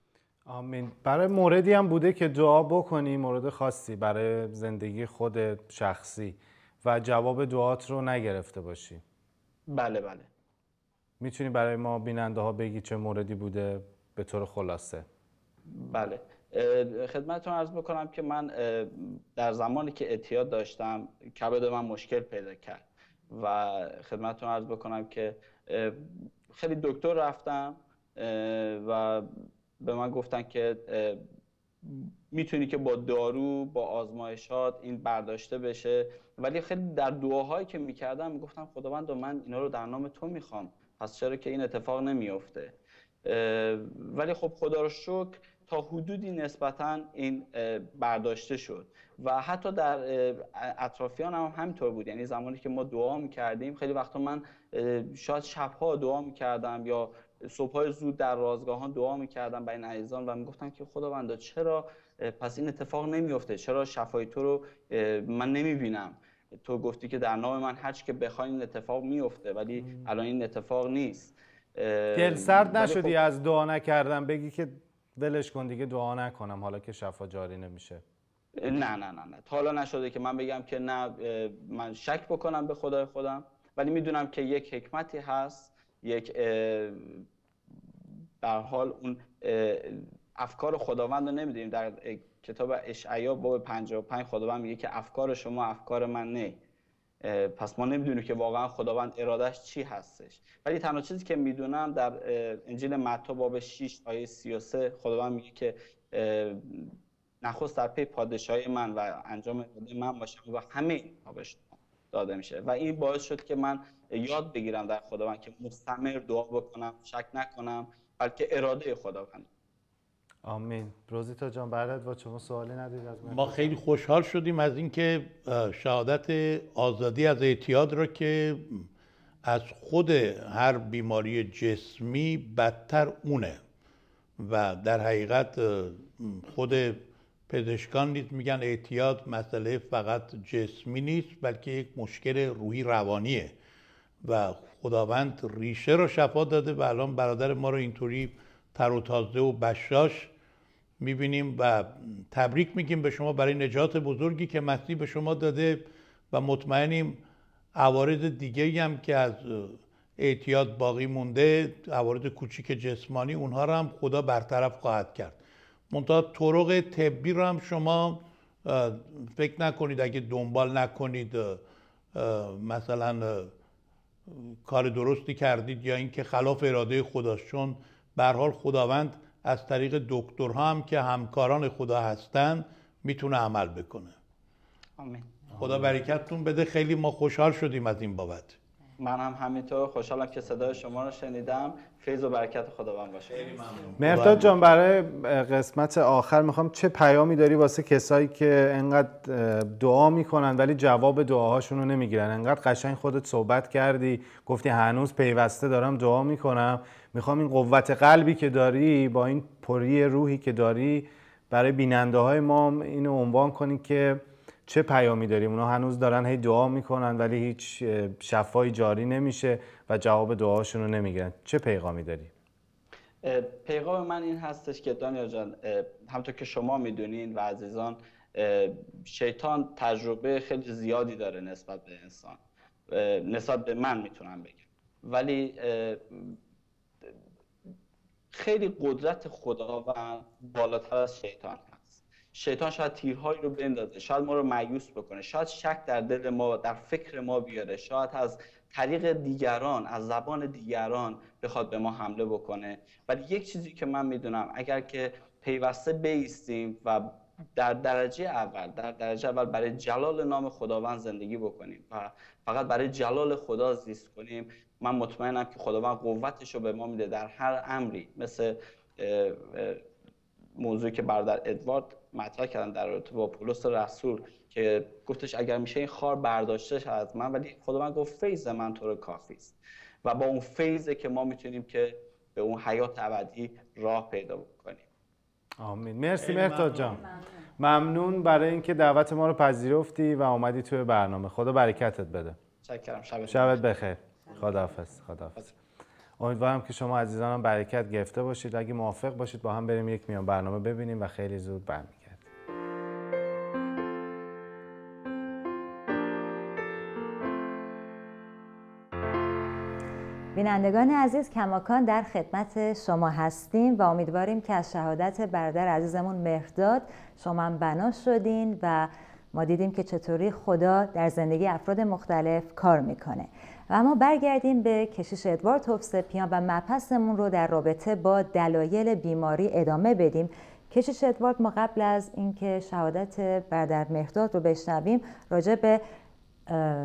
آمین برای موردی هم بوده که دعا بکنی مورد خاصی برای زندگی خود شخصی و جواب دعات رو نگرفته باشی بله بله میتونی برای ما بیننده ها بگی چه موردی بوده به طور خلاصه بله خدمتتون عرض بکنم که من در زمانی که اعتیاد داشتم کبد من مشکل پیدا کرد و خدمتتون عرض بکنم که خیلی دکتر رفتم و به من گفتن که میتونی که با دارو با آزمایشات این برداشته بشه ولی خیلی در دعاهایی که میکردم میگفتم خداوند من اینا رو در نام تو میخوام پس چرا که این اتفاق نمیافته ولی خب خدا رو شکر تا حدودی نسبتا این برداشته شد و حتی در اطرافیان هم همینطور بود یعنی زمانی که ما دعا میکردیم خیلی وقتا من شاید شبها دعا میکردم یا صبح زود در رازگاهان دعا میکردن برای این عزیزان و میگفتن که خداوندا چرا پس این اتفاق نمیفته چرا شفای تو رو من نمیبینم تو گفتی که در نام من هر که بخواین این اتفاق میفته ولی الان این اتفاق نیست دل سرد نشدی خب از دعا نکردم بگی که ولش کن دیگه دعا نکنم حالا که شفا جاری نمیشه نه نه نه نه تا حالا نشده که من بگم که نه من شک بکنم به خدای خودم ولی میدونم که یک حکمتی هست یک به حال اون افکار خداوند رو نمیدونیم در کتاب اشعیا باب 55 خداوند میگه که افکار شما افکار من نه پس ما نمیدونیم که واقعا خداوند ارادش چی هستش ولی تنها چیزی که میدونم در انجیل متی باب 6 آیه 33 خداوند میگه که نخست در پی پادشاهی من و انجام من باشم و همه اینها داده میشه و این باعث شد که من یاد بگیرم در خداوند که مستمر دعا بکنم شک نکنم بلکه اراده خداوند آمین روزیتا جان بعدت با شما سوالی ندید از ما خیلی خوشحال شدیم از اینکه شهادت آزادی از اعتیاد را که از خود هر بیماری جسمی بدتر اونه و در حقیقت خود پزشکان نیز میگن اعتیاد مسئله فقط جسمی نیست بلکه یک مشکل روحی روانیه و خداوند ریشه رو شفا داده و الان برادر ما رو اینطوری تر و تازه و بشاش میبینیم و تبریک میگیم به شما برای نجات بزرگی که مسیح به شما داده و مطمئنیم عوارض دیگه هم که از اعتیاد باقی مونده عوارض کوچیک جسمانی اونها رو هم خدا برطرف خواهد کرد منتها طرق طبی رو هم شما فکر نکنید اگه دنبال نکنید مثلا کار درستی کردید یا اینکه خلاف اراده خداست چون به حال خداوند از طریق دکترها هم که همکاران خدا هستند میتونه عمل بکنه آمین. خدا برکتتون بده خیلی ما خوشحال شدیم از این بابت من هم همینطور خوشحالم که صدای شما رو شنیدم فیض و برکت خداوند باشه مرداد جان برای قسمت آخر میخوام چه پیامی داری واسه کسایی که انقدر دعا میکنن ولی جواب دعاهاشون رو نمیگیرن انقدر قشنگ خودت صحبت کردی گفتی هنوز پیوسته دارم دعا میکنم میخوام این قوت قلبی که داری با این پری روحی که داری برای بیننده های ما اینو عنوان کنی که چه پیامی داریم اونا هنوز دارن هی دعا میکنن ولی هیچ شفای جاری نمیشه و جواب دعاشون رو نمیگیرن چه پیغامی داری؟ پیغام من این هستش که دانیا جان همطور که شما میدونین و عزیزان شیطان تجربه خیلی زیادی داره نسبت به انسان نسبت به من میتونم بگم ولی خیلی قدرت و بالاتر از شیطان هست شیطان شاید تیرهایی رو بندازه شاید ما رو مایوس بکنه شاید شک در دل ما در فکر ما بیاره شاید از طریق دیگران از زبان دیگران بخواد به ما حمله بکنه ولی یک چیزی که من میدونم اگر که پیوسته بیستیم و در درجه اول در درجه اول برای جلال نام خداوند زندگی بکنیم و فقط برای جلال خدا زیست کنیم من مطمئنم که خداوند قوتش رو به ما میده در هر امری مثل موضوعی که برادر ادوارد مطرح کردن در رابطه با پولس رسول که گفتش اگر میشه این خار برداشته از من ولی خدا من گفت فیض من تو رو کافی است و با اون فیضه که ما میتونیم که به اون حیات ابدی راه پیدا بکنیم آمین مرسی مهداد جان ممنون برای اینکه دعوت ما رو پذیرفتی و آمدی توی برنامه خدا برکتت بده شکرم شبت, شبت بخیر خداحافظ خداحافظ امیدوارم که شما عزیزانم برکت گرفته باشید اگه موافق باشید با هم بریم یک میان برنامه ببینیم و خیلی زود برمیگردیم بینندگان عزیز کماکان در خدمت شما هستیم و امیدواریم که از شهادت برادر عزیزمون مهرداد شما هم بنا شدین و ما دیدیم که چطوری خدا در زندگی افراد مختلف کار میکنه و ما برگردیم به کشیش ادوارد پیان و مبحثمون رو در رابطه با دلایل بیماری ادامه بدیم کشیش ادوارد ما قبل از اینکه شهادت بردر مهداد رو بشنویم راجع به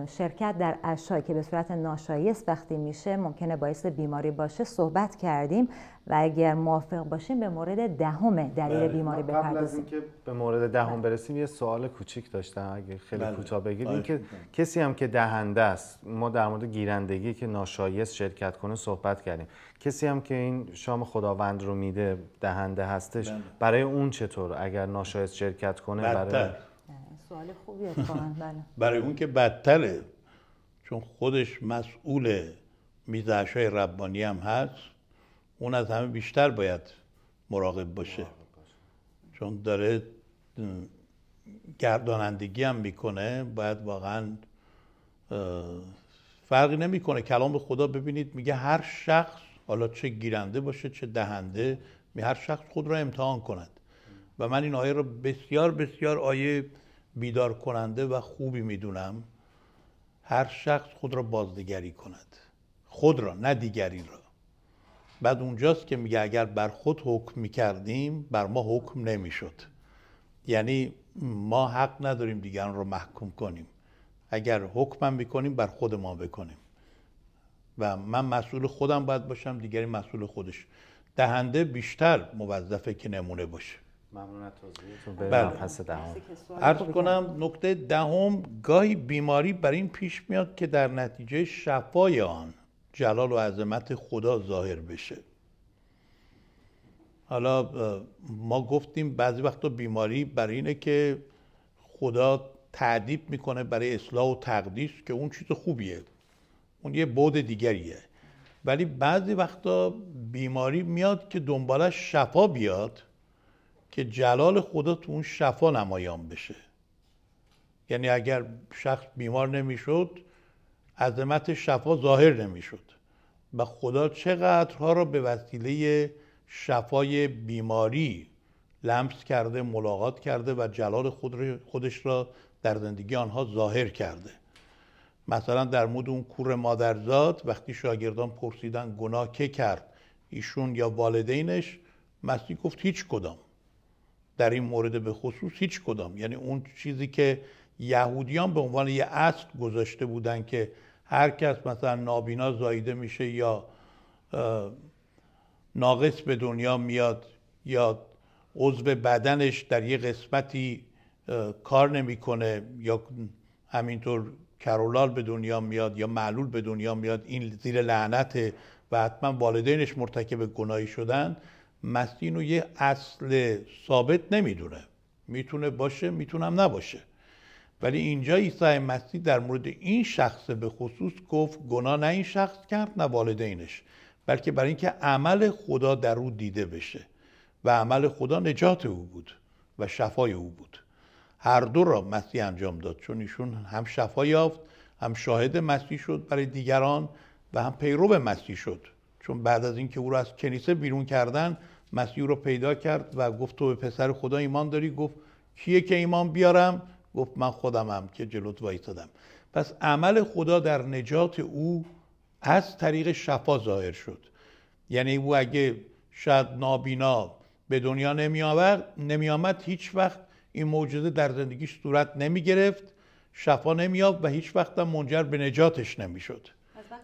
شرکت در اشای که به صورت ناشایست وقتی میشه ممکنه باعث بیماری باشه صحبت کردیم و اگر موافق باشیم به مورد دهم دلیل بله. بیماری بپردازیم قبل از به مورد دهم برسیم یه سوال کوچیک داشتم اگه خیلی بله. کوتاه بگید اینکه کسی هم که دهنده است ما در مورد گیرندگی که ناشایست شرکت کنه صحبت کردیم کسی هم که این شام خداوند رو میده دهنده هستش بله. برای اون چطور اگر ناشایست شرکت کنه برای خوبی بله. برای اون که بدتره چون خودش مسئول های ربانی هم هست اون از همه بیشتر باید مراقب باشه چون داره گردانندگی هم میکنه باید واقعا فرقی نمیکنه کلام خدا ببینید میگه هر شخص حالا چه گیرنده باشه چه دهنده می هر شخص خود را امتحان کند و من این آیه را بسیار بسیار آیه بیدار کننده و خوبی میدونم هر شخص خود را بازدگری کند خود را نه دیگری را بعد اونجاست که میگه اگر بر خود حکم میکردیم بر ما حکم نمیشد یعنی ما حق نداریم دیگران را محکوم کنیم اگر حکمم میکنیم بر خود ما بکنیم و من مسئول خودم باید باشم دیگری مسئول خودش دهنده بیشتر موظفه که نمونه باشه ممنون از توضیحتون بله. عرض کنم نکته دهم گاهی بیماری بر این پیش میاد که در نتیجه شفای آن جلال و عظمت خدا ظاهر بشه حالا ما گفتیم بعضی وقتا بیماری برای اینه که خدا تعدیب میکنه برای اصلاح و تقدیس که اون چیز خوبیه اون یه بود دیگریه ولی بعضی وقتا بیماری میاد که دنبالش شفا بیاد که جلال خدا تو اون شفا نمایان بشه یعنی اگر شخص بیمار نمیشد عظمت شفا ظاهر نمیشد و خدا چقدرها را به وسیله شفای بیماری لمس کرده ملاقات کرده و جلال خودش را در زندگی آنها ظاهر کرده مثلا در مورد اون کور مادرزاد وقتی شاگردان پرسیدن گناه که کرد ایشون یا والدینش مسیح گفت هیچ کدام در این مورد به خصوص هیچ کدام یعنی اون چیزی که یهودیان به عنوان یه اصل گذاشته بودن که هر کس مثلا نابینا زایده میشه یا ناقص به دنیا میاد یا عضو بدنش در یه قسمتی کار نمیکنه یا همینطور کرولال به دنیا میاد یا معلول به دنیا میاد این زیر لعنت و حتما والدینش مرتکب گناهی شدن مسیح رو یه اصل ثابت نمیدونه میتونه باشه میتونم نباشه ولی اینجا عیسی مسیح در مورد این شخص به خصوص گفت گناه نه این شخص کرد نه والدینش بلکه برای اینکه عمل خدا در او دیده بشه و عمل خدا نجات او بود و شفای او بود هر دو را مسیح انجام داد چون ایشون هم شفا یافت هم شاهد مسیح شد برای دیگران و هم پیرو مسیح شد چون بعد از اینکه او را از کنیسه بیرون کردن مسیح رو پیدا کرد و گفت تو به پسر خدا ایمان داری گفت کیه که ایمان بیارم گفت من خودمم که جلوت وایسادم پس عمل خدا در نجات او از طریق شفا ظاهر شد یعنی او اگه شاید نابینا به دنیا نمی آورد، نمی آمد هیچ وقت این موجوده در زندگیش صورت نمی گرفت شفا نمی و هیچ وقت منجر به نجاتش نمی شد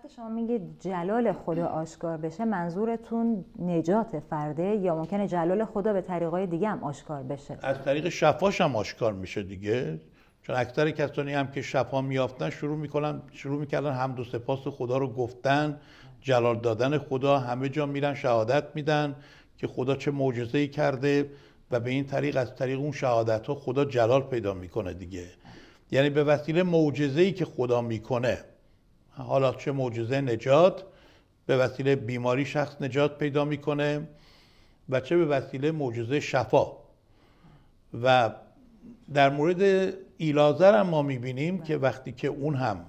وقتی شما میگید جلال خدا آشکار بشه منظورتون نجات فرده یا ممکنه جلال خدا به طریقای دیگه هم آشکار بشه از طریق شفاش هم آشکار میشه دیگه چون اکثر کسانی هم که شفا میافتن شروع میکنن شروع میکردن هم دو سپاس خدا رو گفتن جلال دادن خدا همه جا میرن شهادت میدن که خدا چه معجزه‌ای کرده و به این طریق از طریق اون شهادت ها خدا جلال پیدا میکنه دیگه یعنی به وسیله معجزه‌ای که خدا میکنه حالا چه معجزه نجات به وسیله بیماری شخص نجات پیدا میکنه و چه به وسیله معجزه شفا و در مورد ایلازر هم ما میبینیم بله. که وقتی که اون هم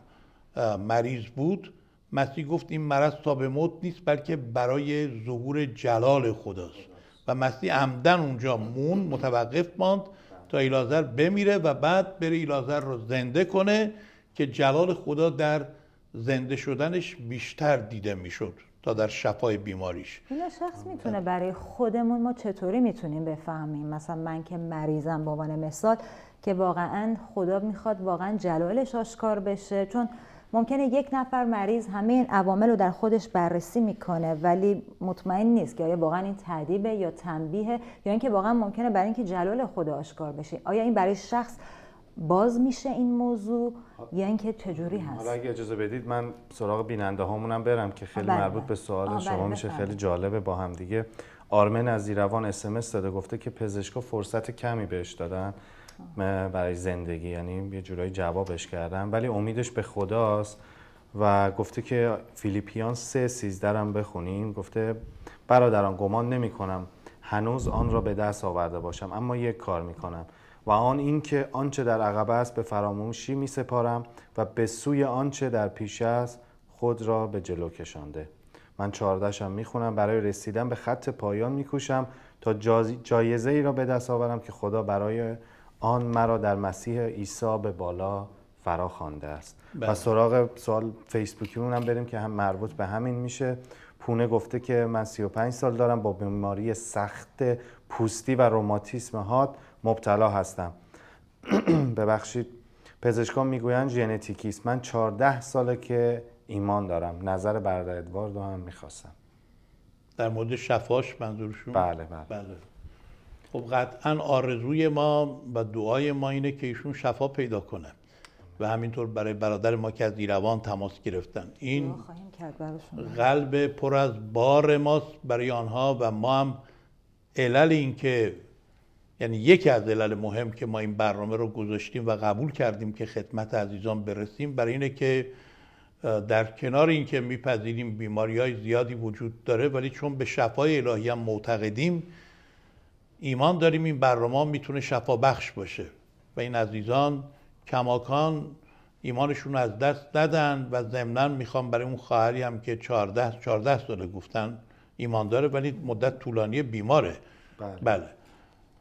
مریض بود مسیح گفت این مرض تا به موت نیست بلکه برای ظهور جلال خداست و مسیح عمدن اونجا مون متوقف ماند بله. تا ایلازر بمیره و بعد بره ایلازر رو زنده کنه که جلال خدا در زنده شدنش بیشتر دیده میشد تا در شفای بیماریش این شخص میتونه برای خودمون ما چطوری میتونیم بفهمیم مثلا من که مریضم به عنوان مثال که واقعا خدا میخواد واقعا جلالش آشکار بشه چون ممکنه یک نفر مریض همه این عوامل رو در خودش بررسی میکنه ولی مطمئن نیست که آیا واقعا این تعدیبه یا تنبیه یا اینکه واقعا ممکنه برای اینکه جلال خدا آشکار بشه آیا این برای شخص باز میشه این موضوع یا اینکه چجوری هست اگه اجازه بدید من سراغ بیننده هامونم برم که خیلی بله. مربوط به سوال بله، شما میشه خیلی جالبه با هم دیگه آرمن از ایروان اسمس داده گفته که پزشکا فرصت کمی بهش دادن برای زندگی یعنی یه جورایی جوابش کردن ولی امیدش به خداست و گفته که فیلیپیان سه سیزده هم بخونیم گفته برادران گمان نمی کنم هنوز آن را به دست آورده باشم اما یک کار می و آن اینکه آنچه در عقب است به فراموشی می سپارم و به سوی آنچه در پیش است خود را به جلو کشانده من می میخونم برای رسیدن به خط پایان میکوشم تا جایزه ای را به دست آورم که خدا برای آن مرا در مسیح عیسی به بالا فرا خوانده است و بله. سراغ سوال فیسبوکی هم بریم که هم مربوط به همین میشه پونه گفته که من 35 سال دارم با بیماری سخت پوستی و روماتیسم هات مبتلا هستم ببخشید پزشکان میگویند ژنتیکی است من 14 ساله که ایمان دارم نظر برادر ادوارد رو هم میخواستم در مورد شفاش منظورشون بله بله, بله. خب قطعا آرزوی ما و دعای ما اینه که ایشون شفا پیدا کنه و همینطور برای برادر ما که از ایروان تماس گرفتن این قلب پر از بار ماست برای آنها و ما هم علل این که یعنی یکی از دلایل مهم که ما این برنامه رو گذاشتیم و قبول کردیم که خدمت عزیزان برسیم برای اینه که در کنار اینکه میپذیریم بیماری های زیادی وجود داره ولی چون به شفای الهی هم معتقدیم ایمان داریم این برنامه میتونه شفا بخش باشه و این عزیزان کماکان ایمانشون از دست ندن و ضمنا میخوام برای اون خواهری هم که 14 14 ساله گفتن ایمان داره ولی مدت طولانی بیماره بله. بله.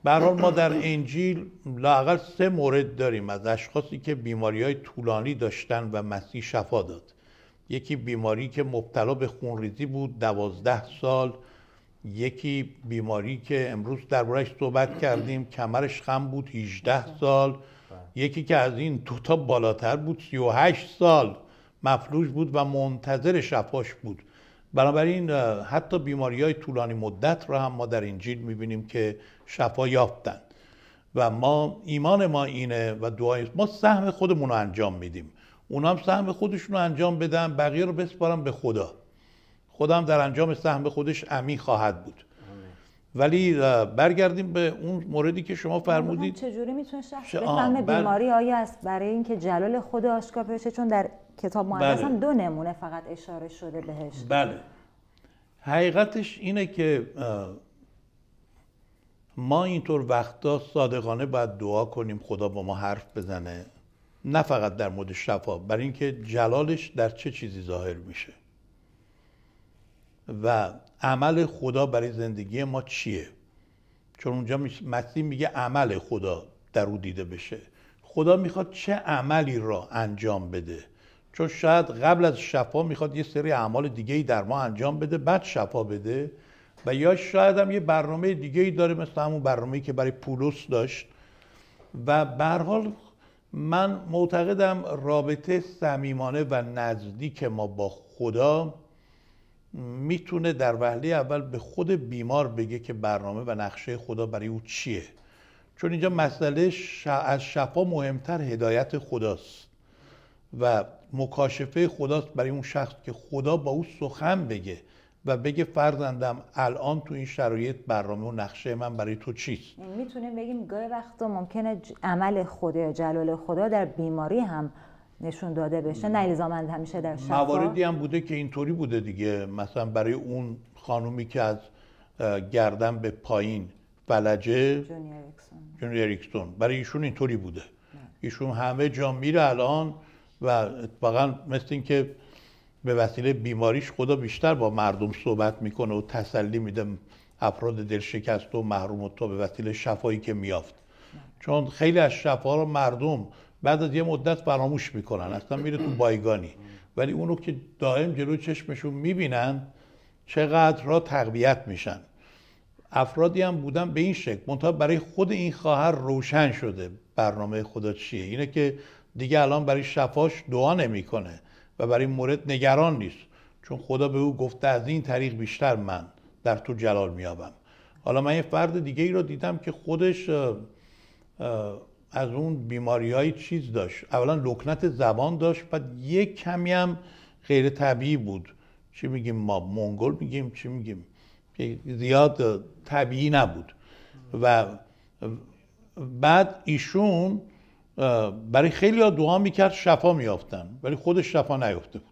حال ما در انجیل لاقل سه مورد داریم از اشخاصی که بیماری های طولانی داشتن و مسیح شفا داد یکی بیماری که مبتلا به خونریزی بود دوازده سال یکی بیماری که امروز دربارهش صحبت کردیم کمرش خم بود 18 سال یکی که از این دوتا بالاتر بود 38 سال مفلوج بود و منتظر شفاش بود بنابراین حتی بیماری های طولانی مدت را هم ما در انجیل میبینیم که شفا یافتند و ما ایمان ما اینه و دعای ما سهم خودمون رو انجام میدیم اونا هم سهم خودشون رو انجام بدن بقیه رو بسپارم به خدا خودم در انجام سهم خودش امی خواهد بود ولی برگردیم به اون موردی که شما فرمودید چجوری میتونه شخص بفهم بر... بله. بیماری آیا است برای اینکه جلال خود آشکار بشه چون در کتاب مقدس هم بله. دو نمونه فقط اشاره شده بهش بله حقیقتش اینه که ما اینطور وقتا صادقانه باید دعا کنیم خدا با ما حرف بزنه نه فقط در مورد شفا برای اینکه جلالش در چه چیزی ظاهر میشه و عمل خدا برای زندگی ما چیه چون اونجا مسیح میگه عمل خدا در او دیده بشه خدا میخواد چه عملی را انجام بده چون شاید قبل از شفا میخواد یه سری اعمال دیگه ای در ما انجام بده بعد شفا بده و یا شاید هم یه برنامه دیگه ای داره مثل همون برنامه که برای پولس داشت و به من معتقدم رابطه صمیمانه و نزدیک ما با خدا میتونه در وهله اول به خود بیمار بگه که برنامه و نقشه خدا برای او چیه چون اینجا مسئله از شفا مهمتر هدایت خداست و مکاشفه خداست برای اون شخص که خدا با او سخن بگه و بگه فرزندم الان تو این شرایط برنامه و نقشه من برای تو چیست یعنی میتونه بگیم گاهی وقتا ممکنه عمل خدا جلال خدا در بیماری هم نشون داده بشه نه الزامند همیشه در شفا مواردی هم بوده که اینطوری بوده دیگه مثلا برای اون خانومی که از گردن به پایین فلجه جونی اریکسون برای ایشون اینطوری بوده ایشون همه جا میره الان و اتفاقا مثل اینکه به وسیله بیماریش خدا بیشتر با مردم صحبت میکنه و تسلی میده افراد دل شکست و محروم و تا به وسیله شفایی که میافت چون خیلی از شفا رو مردم بعد از یه مدت فراموش میکنن اصلا میره تو بایگانی ولی اونو که دائم جلو چشمشون میبینن چقدر را تقویت میشن افرادی هم بودن به این شکل منتها برای خود این خواهر روشن شده برنامه خدا چیه اینه که دیگه الان برای شفاش دعا نمیکنه و برای مورد نگران نیست چون خدا به او گفته از این طریق بیشتر من در تو جلال میابم حالا من یه فرد دیگه ای رو دیدم که خودش از اون بیماری های چیز داشت اولا لکنت زبان داشت بعد یک کمی هم غیر طبیعی بود چی میگیم ما منگل میگیم چی میگیم زیاد طبیعی نبود و بعد ایشون برای خیلی دعا میکرد شفا میافتن ولی خودش شفا نیافته بود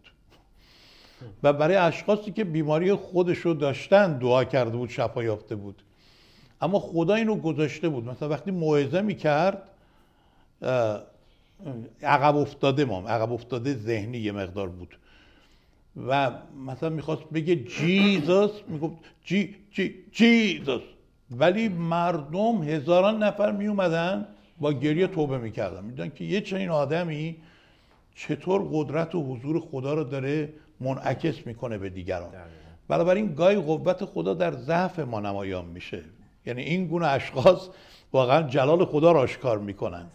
و برای اشخاصی که بیماری خودش رو داشتن دعا کرده بود شفا یافته بود اما خدا این رو گذاشته بود مثلا وقتی موعظه میکرد عقب افتاده مام عقب افتاده ذهنی یه مقدار بود و مثلا میخواست بگه جیزاس میگفت جی جی جیزاس ولی مردم هزاران نفر میومدن با گریه توبه میکردن میدونن که یه چنین آدمی چطور قدرت و حضور خدا رو داره منعکس میکنه به دیگران بنابراین گای قوت خدا در ضعف ما نمایان میشه یعنی این گونه اشخاص واقعا جلال خدا را آشکار میکنن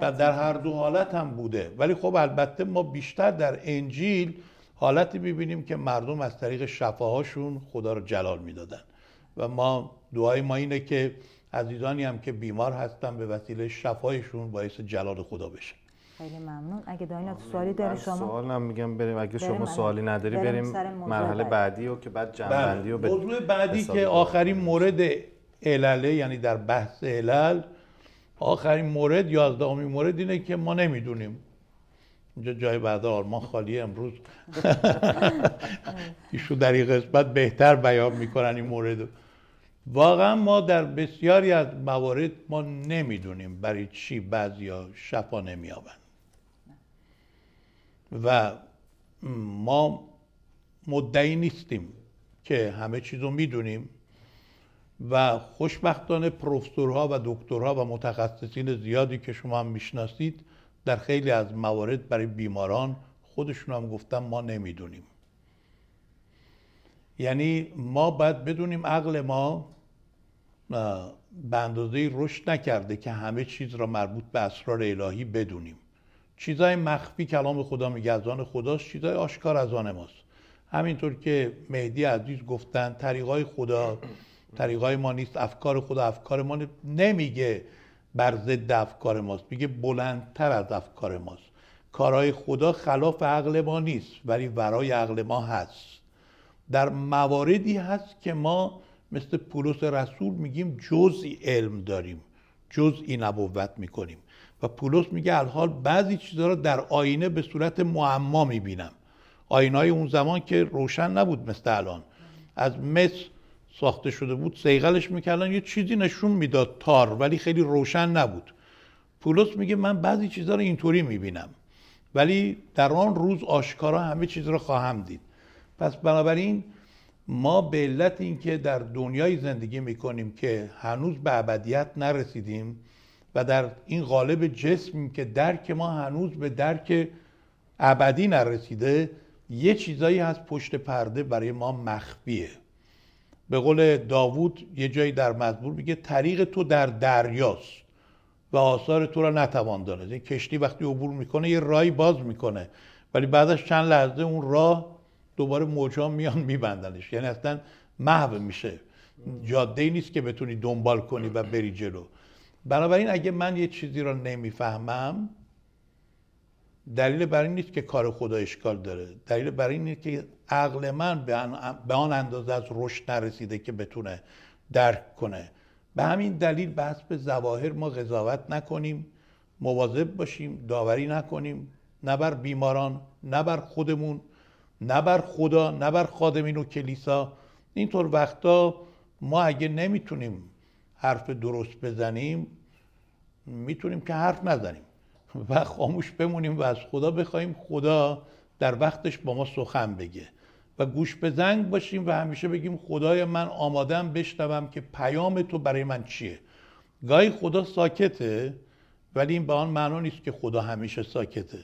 و در هر دو حالت هم بوده ولی خب البته ما بیشتر در انجیل حالتی میبینیم که مردم از طریق شفاهاشون خدا رو جلال میدادن و ما دعای ما اینه که عزیزانی هم که بیمار هستن به وسیله شفایشون باعث جلال خدا بشه خیلی ممنون اگه داینا تو سوالی داری شما سوال هم میگم بریم اگه شما سوالی نداری بریم, مرحله بعدی و که بعد جنبندی و بله. موضوع بعدی که آخرین مورد علله یعنی در بحث علل آخرین مورد یازدهمین مورد اینه که ما نمیدونیم اینجا جای بعد ما خالی امروز ایشو در این قسمت بهتر بیان میکنن این مورد واقعا ما در بسیاری از موارد ما نمیدونیم برای چی بعضیا شفا نمییابند و ما مدعی نیستیم که همه چیز رو میدونیم و خوشبختانه پروفسورها و دکترها و متخصصین زیادی که شما هم میشناسید در خیلی از موارد برای بیماران خودشون هم گفتن ما نمیدونیم یعنی ما باید بدونیم عقل ما به اندازه رشد نکرده که همه چیز را مربوط به اسرار الهی بدونیم چیزای مخفی کلام خدا میگه از آن خداست چیزای آشکار از آن ماست همینطور که مهدی عزیز گفتن طریقای خدا طریقای ما نیست افکار خود افکار ما نمیگه بر ضد افکار ماست میگه بلندتر از افکار ماست کارهای خدا خلاف عقل ما نیست ولی ورای عقل ما هست در مواردی هست که ما مثل پولس رسول میگیم جزئی علم داریم جزئی نبوت میکنیم و پولس میگه الحال بعضی چیزها را در آینه به صورت معما میبینم آینه های اون زمان که روشن نبود مثل الان از مثل ساخته شده بود سیغلش میکردن یه چیزی نشون میداد تار ولی خیلی روشن نبود پولس میگه من بعضی چیزها رو اینطوری میبینم ولی در آن روز آشکارا همه چیز رو خواهم دید پس بنابراین ما به علت اینکه در دنیای زندگی میکنیم که هنوز به ابدیت نرسیدیم و در این قالب جسم که درک ما هنوز به درک ابدی نرسیده یه چیزایی هست پشت پرده برای ما مخفیه به قول داوود یه جایی در مذبور میگه طریق تو در دریاست و آثار تو را نتوان داند این یعنی کشتی وقتی عبور میکنه یه راهی باز میکنه ولی بعدش چند لحظه اون راه دوباره موجا میان میبندنش یعنی اصلا محو میشه جاده ای نیست که بتونی دنبال کنی و بری جلو بنابراین اگه من یه چیزی را نمیفهمم دلیل بر این نیست که کار خدا اشکال داره دلیل بر این نیست که عقل من به آن اندازه از رشد نرسیده که بتونه درک کنه به همین دلیل بس به زواهر ما قضاوت نکنیم مواظب باشیم داوری نکنیم نه بر بیماران نه بر خودمون نه بر خدا نه بر خادمین و کلیسا اینطور وقتا ما اگه نمیتونیم حرف درست بزنیم میتونیم که حرف نزنیم و خاموش بمونیم و از خدا بخوایم خدا در وقتش با ما سخن بگه و گوش به زنگ باشیم و همیشه بگیم خدای من آمادم بشنوم که پیام تو برای من چیه گاهی خدا ساکته ولی این به آن معنا نیست که خدا همیشه ساکته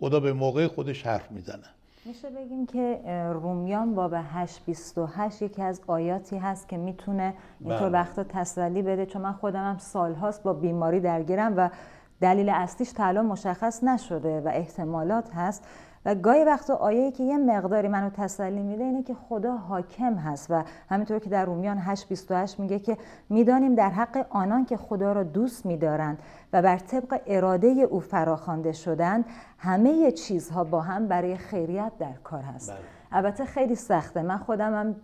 خدا به موقع خودش حرف میزنه میشه بگیم که رومیان باب 828 یکی از آیاتی هست که میتونه اینطور بله. وقتا تسلی بده چون من خودم هم سالهاست با بیماری درگیرم و دلیل اصلیش تا الان مشخص نشده و احتمالات هست و گاهی وقتا آیه که یه مقداری منو تسلی میده اینه که خدا حاکم هست و همینطور که در رومیان 8:28 میگه که میدانیم در حق آنان که خدا را دوست میدارند و بر طبق اراده او فراخوانده شدند همه چیزها با هم برای خیریت در کار هست. بله. البته خیلی سخته من خودم هم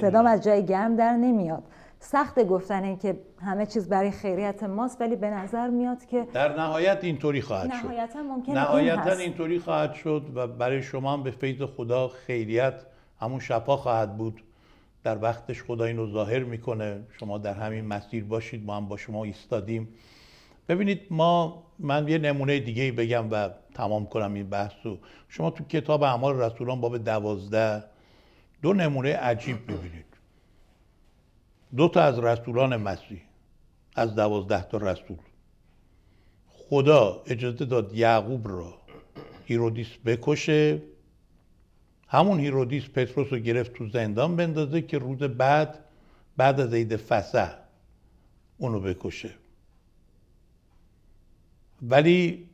صدام از جای گرم در نمیاد سخت گفتن این که همه چیز برای خیریت ماست ولی به نظر میاد که در نهایت اینطوری خواهد شد نهایتا ممکن نهایتا این اینطوری خواهد شد و برای شما هم به فیض خدا خیریت همون شفا خواهد بود در وقتش خدا اینو ظاهر میکنه شما در همین مسیر باشید ما هم با شما ایستادیم ببینید ما من یه نمونه دیگه بگم و تمام کنم این بحث شما تو کتاب اعمال رسولان باب دوازده دو نمونه عجیب ببینید دو تا از رسولان مسیح از دوازده تا رسول خدا اجازه داد یعقوب را هیرودیس بکشه همون هیرودیس پتروس رو گرفت تو زندان بندازه که روز بعد بعد از عید فسح اونو بکشه ولی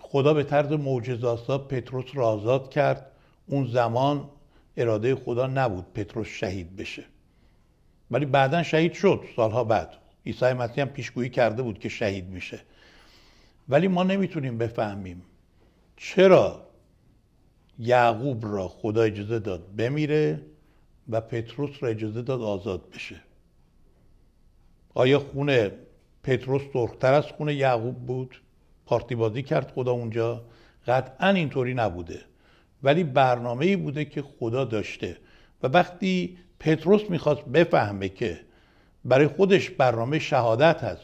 خدا به طرز معجزاسا پتروس را آزاد کرد اون زمان اراده خدا نبود پتروس شهید بشه ولی بعدا شهید شد سالها بعد عیسی مسیح هم پیشگویی کرده بود که شهید میشه ولی ما نمیتونیم بفهمیم چرا یعقوب را خدا اجازه داد بمیره و پتروس را اجازه داد آزاد بشه آیا خونه پتروس سرختر از خونه یعقوب بود پارتی بازی کرد خدا اونجا قطعا اینطوری نبوده ولی برنامه ای بوده که خدا داشته و وقتی پتروس میخواست بفهمه که برای خودش برنامه شهادت هست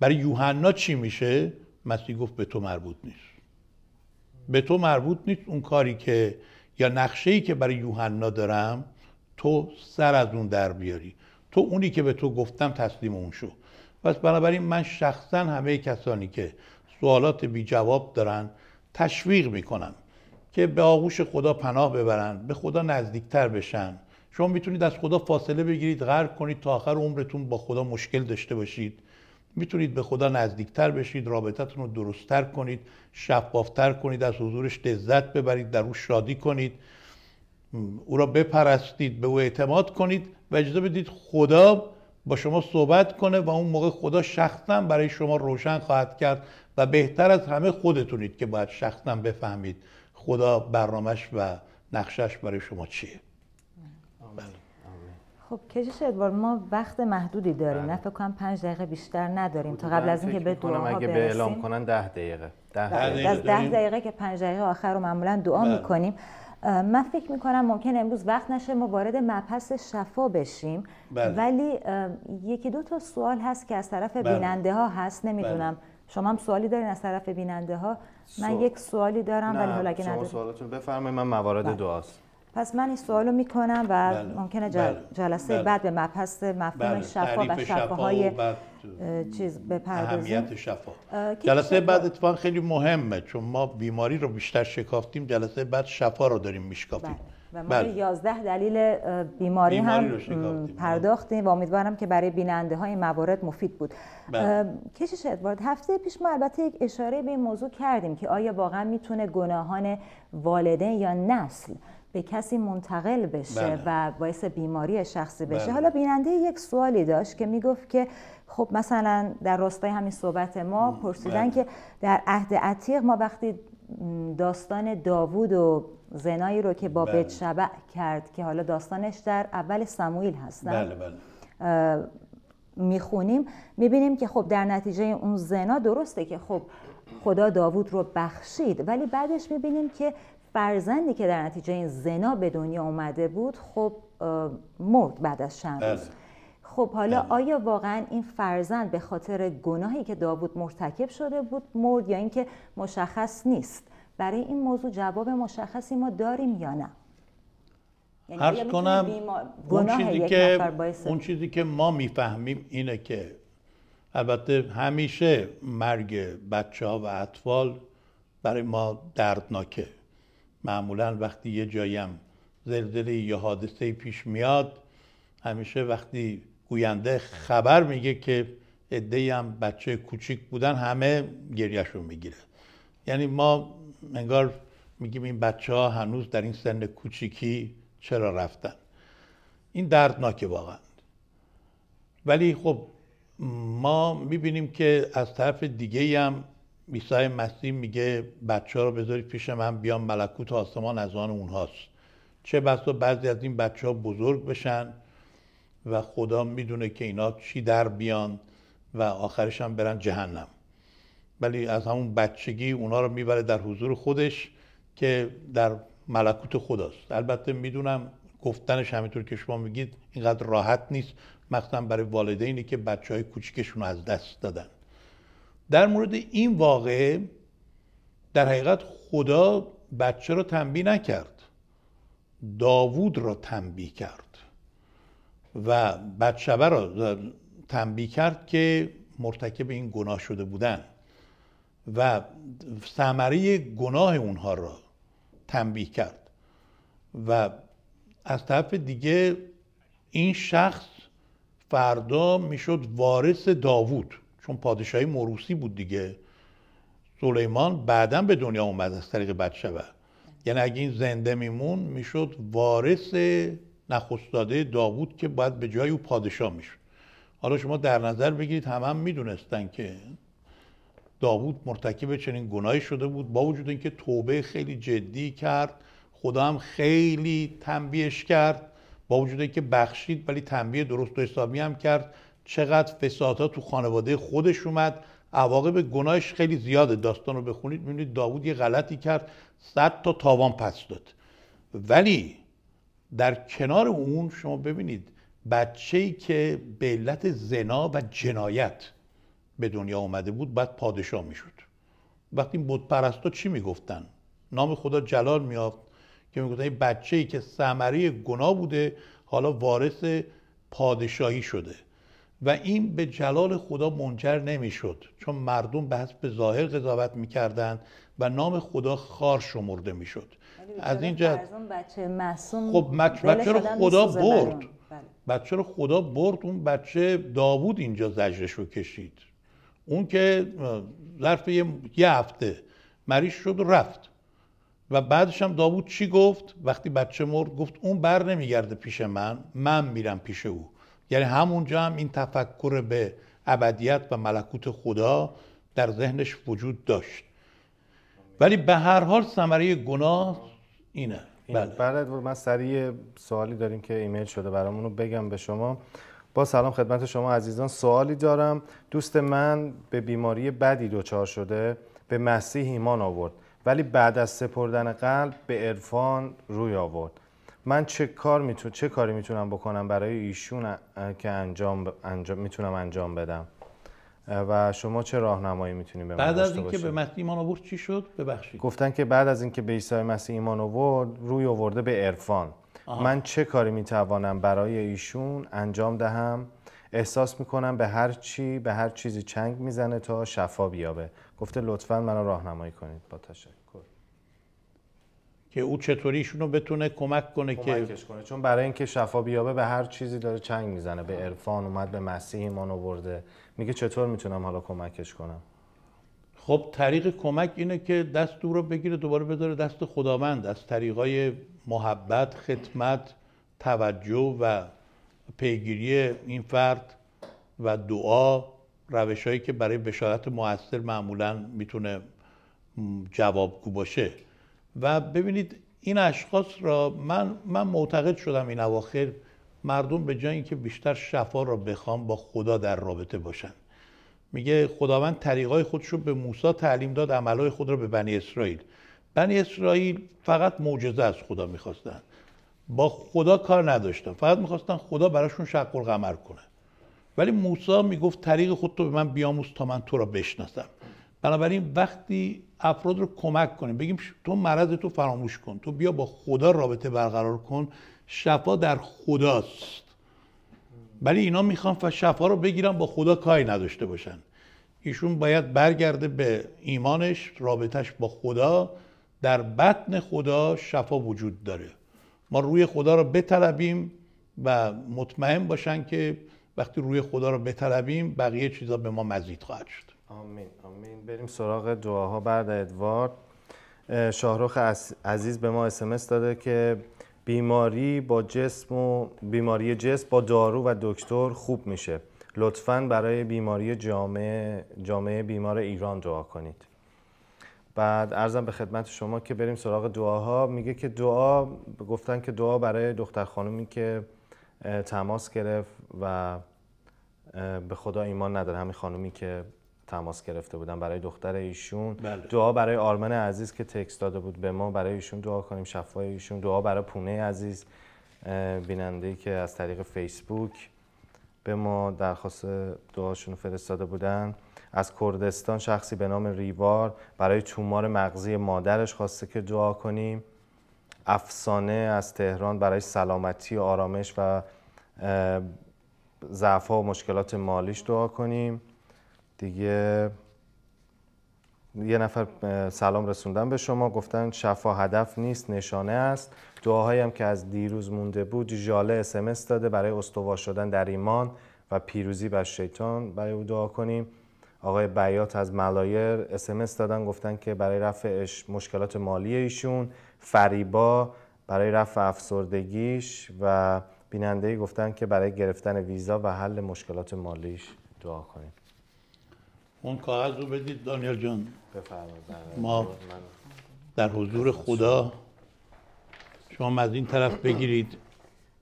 برای یوحنا چی میشه مسیح گفت به تو مربوط نیست به تو مربوط نیست اون کاری که یا نقشه که برای یوحنا دارم تو سر از اون در بیاری تو اونی که به تو گفتم تسلیم اون شو پس بنابراین من شخصا همه کسانی که سوالات بی جواب دارن تشویق میکنم که به آغوش خدا پناه ببرن به خدا نزدیکتر بشن شما میتونید از خدا فاصله بگیرید غرق کنید تا آخر عمرتون با خدا مشکل داشته باشید میتونید به خدا نزدیکتر بشید رابطتون رو درستتر کنید شفافتر کنید از حضورش لذت ببرید در او شادی کنید او را بپرستید به او اعتماد کنید و اجازه بدید خدا با شما صحبت کنه و اون موقع خدا شخصا برای شما روشن خواهد کرد و بهتر از همه خودتونید که باید شخصا بفهمید خدا برنامهش و نقشش برای شما چیه خب کشیش ادوار ما وقت محدودی داریم بله. نه فکر کنم پنج دقیقه بیشتر نداریم تا قبل از اینکه به برسیم اگه به اعلام کنن ده دقیقه ده دقیقه, از ده دقیقه که پنج دقیقه آخر رو معمولا دعا بله. می‌کنیم. میکنیم من فکر میکنم ممکن امروز وقت نشه ما وارد مبحث شفا بشیم بله. ولی یکی دو تا سوال هست که از طرف بیننده ها هست نمیدونم شما هم سوالی دارین از طرف بیننده ها من سو... یک سوالی دارم ولی حالا اگه ندارم سوالتون بفرمایید من موارد دعاست پس من این سوالو میکنم و بله. ممکنه بله، جلسه بله. بعد به مبحث مفهوم بله. شفا و شفاهای چیز به اهمیت شفا جلسه بعد اتفاق خیلی مهمه چون ما بیماری رو بیشتر شکافتیم جلسه بعد شفا رو داریم میشکافیم بله، و ما بله. 11 دلیل بیماری, هم پرداختیم و امیدوارم که برای بیننده های موارد مفید بود بله. کشش ادوارد هفته پیش ما البته یک اشاره به این موضوع کردیم که آیا واقعا میتونه گناهان والدین یا نسل به کسی منتقل بشه بله. و باعث بیماری شخصی بشه بله. حالا بیننده یک سوالی داشت که میگفت که خب مثلا در راستای همین صحبت ما پرسیدن بله. که در عهد عتیق ما وقتی داستان داوود و زنایی رو که با بله. شبع کرد که حالا داستانش در اول سموئیل هستن بله میخونیم میبینیم که خب در نتیجه اون زنا درسته که خب خدا داوود رو بخشید ولی بعدش میبینیم که فرزندی که در نتیجه این زنا به دنیا اومده بود خب مرد بعد از چند بله. خب حالا بله. آیا واقعا این فرزند به خاطر گناهی که داوود مرتکب شده بود مرد یا اینکه مشخص نیست برای این موضوع جواب مشخصی ما داریم یا نه یعنی کنم اون چیزی, که اون چیزی که ما میفهمیم اینه که البته همیشه مرگ بچه ها و اطفال برای ما دردناکه معمولا وقتی یه جایم زلزله یا حادثه پیش میاد همیشه وقتی گوینده خبر میگه که عده هم بچه کوچیک بودن همه گریهشون میگیره یعنی ما انگار میگیم این بچه ها هنوز در این سن کوچیکی چرا رفتن این دردناکه واقعا ولی خب ما میبینیم که از طرف دیگه هم عیسی مسیح میگه بچه ها رو بذارید پیش من بیام ملکوت آسمان از آن اونهاست چه بسا بعضی از این بچه ها بزرگ بشن و خدا میدونه که اینا چی در بیان و آخرش هم برن جهنم ولی از همون بچگی اونا رو میبره در حضور خودش که در ملکوت خداست البته میدونم گفتنش همینطور که شما میگید اینقدر راحت نیست مخصوصا برای والدینی که بچه های کوچیکشون از دست دادن در مورد این واقعه در حقیقت خدا بچه را تنبیه نکرد داوود را تنبیه کرد و بچه را تنبیه کرد که مرتکب این گناه شده بودن و ثمره گناه اونها را تنبیه کرد و از طرف دیگه این شخص فردا میشد وارث داوود چون پادشاهی موروسی بود دیگه سلیمان بعدا به دنیا اومد از طریق بچه یعنی اگه این زنده میمون میشد وارث نخستاده داوود که باید به جای او پادشاه میشد حالا شما در نظر بگیرید هم هم میدونستن که داوود مرتکب چنین گناهی شده بود با وجود اینکه توبه خیلی جدی کرد خدا هم خیلی تنبیهش کرد با وجود اینکه بخشید ولی تنبیه درست و حسابی هم کرد چقدر فسادها تو خانواده خودش اومد عواقب گناهش خیلی زیاده داستان رو بخونید میبینید داوود یه غلطی کرد صد تا تاوان پس داد ولی در کنار اون شما ببینید بچه که به علت زنا و جنایت به دنیا اومده بود بعد پادشاه میشد وقتی بود پرستا چی میگفتن نام خدا جلال میافت که میگفتن این بچه که ثمره گناه بوده حالا وارث پادشاهی شده و این به جلال خدا منجر نمیشد چون مردم به حسب ظاهر قضاوت میکردند و نام خدا خار شمرده میشد از این بچه خب بچه رو خدا برد بله. بچه رو خدا برد اون بچه داوود اینجا زجرش رو کشید اون که ظرف یه, هفته مریض شد و رفت و بعدش هم داوود چی گفت وقتی بچه مرد گفت اون بر نمیگرده پیش من من میرم پیش او یعنی همونجا هم این تفکر به ابدیت و ملکوت خدا در ذهنش وجود داشت ولی به هر حال ثمره گناه اینه بله بعد بله، من سریع سوالی داریم که ایمیل شده برامونو بگم به شما با سلام خدمت شما عزیزان سوالی دارم دوست من به بیماری بدی دچار شده به مسیح ایمان آورد ولی بعد از سپردن قلب به عرفان روی آورد من چه کار میتون چه کاری میتونم بکنم برای ایشون که انجام انجام میتونم انجام بدم و شما چه راهنمایی میتونیم به من بعد از اینکه به مسیح ایمان آورد چی شد ببخشید گفتن که بعد از اینکه به عیسی مسیح ایمان آورد روی آورده به عرفان من چه کاری میتوانم برای ایشون انجام دهم احساس میکنم به هر چی به هر چیزی چنگ میزنه تا شفا بیابه گفته لطفا منو راهنمایی کنید با تشکر که او چطوری رو بتونه کمک کنه کمکش که کنه چون برای اینکه شفا بیابه به هر چیزی داره چنگ میزنه به عرفان اومد به مسیح ایمان آورده میگه چطور میتونم حالا کمکش کنم خب طریق کمک اینه که دست او رو بگیره دوباره بذاره دست خداوند از طریقای محبت خدمت توجه و پیگیری این فرد و دعا روشهایی که برای بشارت موثر معمولا میتونه جوابگو باشه و ببینید این اشخاص را من, من معتقد شدم این اواخر مردم به جای اینکه بیشتر شفا را بخوام با خدا در رابطه باشن میگه خداوند طریقای خودش رو به موسی تعلیم داد عملای خود را به بنی اسرائیل بنی اسرائیل فقط معجزه از خدا میخواستن با خدا کار نداشتن فقط میخواستن خدا براشون شق قمر کنه ولی موسی میگفت طریق خودتو به من بیاموز تا من تو را بشناسم بنابراین وقتی افراد رو کمک کنیم بگیم تو مرض تو فراموش کن تو بیا با خدا رابطه برقرار کن شفا در خداست ولی اینا میخوان شفا رو بگیرن با خدا کاری نداشته باشن ایشون باید برگرده به ایمانش رابطش با خدا در بطن خدا شفا وجود داره ما روی خدا رو بطلبیم و مطمئن باشن که وقتی روی خدا رو بطلبیم بقیه چیزا به ما مزید خواهد شد آمین آمین بریم سراغ دعاها بعد ادوارد شاهرخ عزیز به ما اسمس داده که بیماری با جسم و بیماری جسم با دارو و دکتر خوب میشه لطفا برای بیماری جامعه جامعه بیمار ایران دعا کنید بعد ارزم به خدمت شما که بریم سراغ دعاها میگه که دعا گفتن که دعا برای دختر خانومی که تماس گرفت و به خدا ایمان نداره همین خانومی که تماس گرفته بودن برای دختر ایشون بله. دعا برای آرمان عزیز که تکست داده بود به ما برای ایشون دعا کنیم شفای ایشون دعا برای پونه عزیز بیننده که از طریق فیسبوک به ما درخواست دعاشون فرستاده بودن از کردستان شخصی به نام ریوار برای تومار مغزی مادرش خواسته که دعا کنیم افسانه از تهران برای سلامتی آرامش و ضعف و مشکلات مالیش دعا کنیم دیگه یه نفر سلام رسوندن به شما گفتن شفا هدف نیست نشانه است دعاهایی هم که از دیروز مونده بود جاله اسمس داده برای استوا شدن در ایمان و پیروزی بر شیطان برای او دعا کنیم آقای بیات از ملایر اسمس دادن گفتن که برای رفع مشکلات مالی ایشون فریبا برای رفع افسردگیش و بیننده گفتن که برای گرفتن ویزا و حل مشکلات مالیش دعا کنیم اون کاغذ رو بدید دانیل جان بله، ما بله، بله، در حضور خدا شما از این طرف بگیرید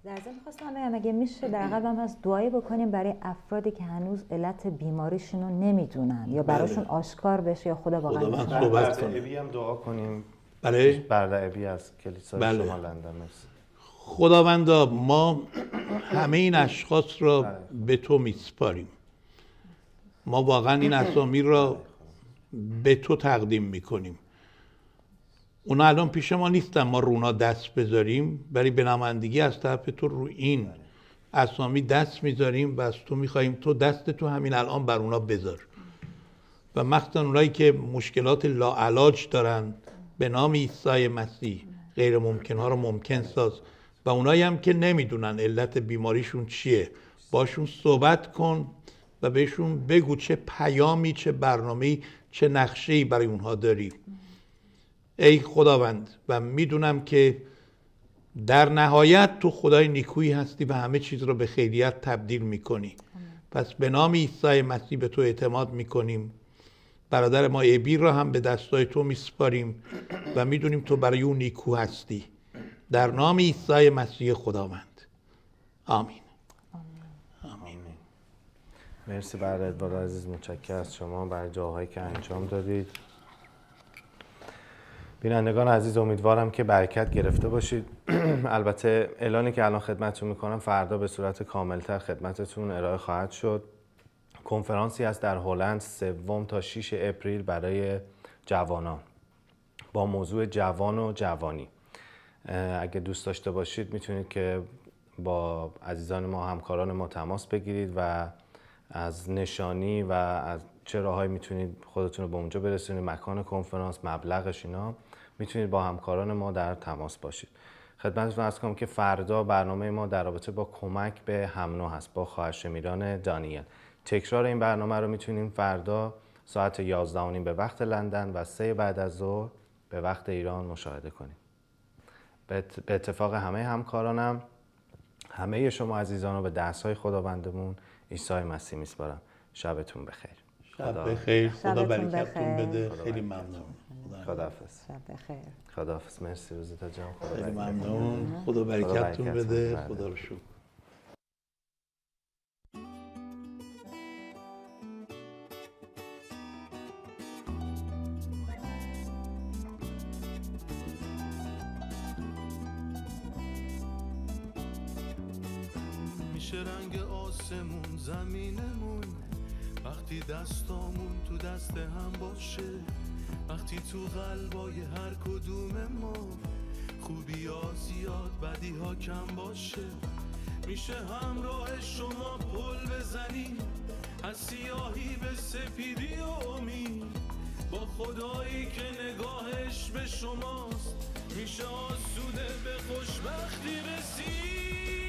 در ضمن خواستم اگه میشه در هم از دعایی بکنیم برای افرادی که هنوز علت بیماریشون رو نمیدونن یا براشون آشکار بشه یا خدا واقعا خدا من هم دعا کنیم برای ابی از کلیسای بله. شما لندن خداوندا ما همه این اشخاص را به تو میسپاریم ما واقعا این اسامی را به تو تقدیم میکنیم اونا الان پیش ما نیستن ما رونا دست بذاریم ولی به نمایندگی از طرف تو رو این اسامی دست میذاریم و از تو میخواییم تو دست تو همین الان بر اونا بذار و مخصوصا اونایی که مشکلات لاعلاج دارن به نام عیسی مسیح غیر ممکن ها رو ممکن ساز و اونایی هم که نمیدونن علت بیماریشون چیه باشون صحبت کن و بهشون بگو چه پیامی چه برنامه چه نقشه‌ای برای اونها داری ای خداوند و میدونم که در نهایت تو خدای نیکویی هستی و همه چیز رو به خیریت تبدیل میکنی پس به نام عیسی مسیح به تو اعتماد میکنیم برادر ما ابی را هم به دستای تو میسپاریم و میدونیم تو برای اون نیکو هستی در نام عیسی مسیح خداوند آمین مرسی بر ادوار عزیز متشکر از شما بر جاهایی که انجام دادید بینندگان عزیز امیدوارم که برکت گرفته باشید البته اعلانی که الان خدمتتون میکنم فردا به صورت کاملتر خدمتتون ارائه خواهد شد کنفرانسی است در هلند سوم تا 6 اپریل برای جوانان با موضوع جوان و جوانی اگه دوست داشته باشید میتونید که با عزیزان ما همکاران ما تماس بگیرید و از نشانی و از چه راههایی میتونید خودتون رو به اونجا برسونید مکان کنفرانس مبلغش اینا میتونید با همکاران ما در تماس باشید خدمتتون ارز کنم که فردا برنامه ما در رابطه با کمک به همنو هست با خواهش میران دانیل تکرار این برنامه رو میتونیم فردا ساعت 11 به وقت لندن و سه بعد از ظهر به وقت ایران مشاهده کنیم به اتفاق همه همکارانم همه شما عزیزان رو به دستهای خداوندمون عیسی مسیح میسپارم شبتون بخیر شب بخیر خدا برکتتون بده خیلی ممنون خداحافظ شب بخیر خداحافظ مرسی روزتا جان خدا خیلی ممنون خدا برکتتون بده خدا رو شکر میشه رنگ آسمون زمینمون وقتی دستامون تو دست هم باشه وقتی تو قلبای هر کدوم ما خوبی ها زیاد بدی ها کم باشه میشه همراه شما پل بزنیم از سیاهی به سپیدی و امید با خدایی که نگاهش به شماست میشه آسوده به خوشبختی رسید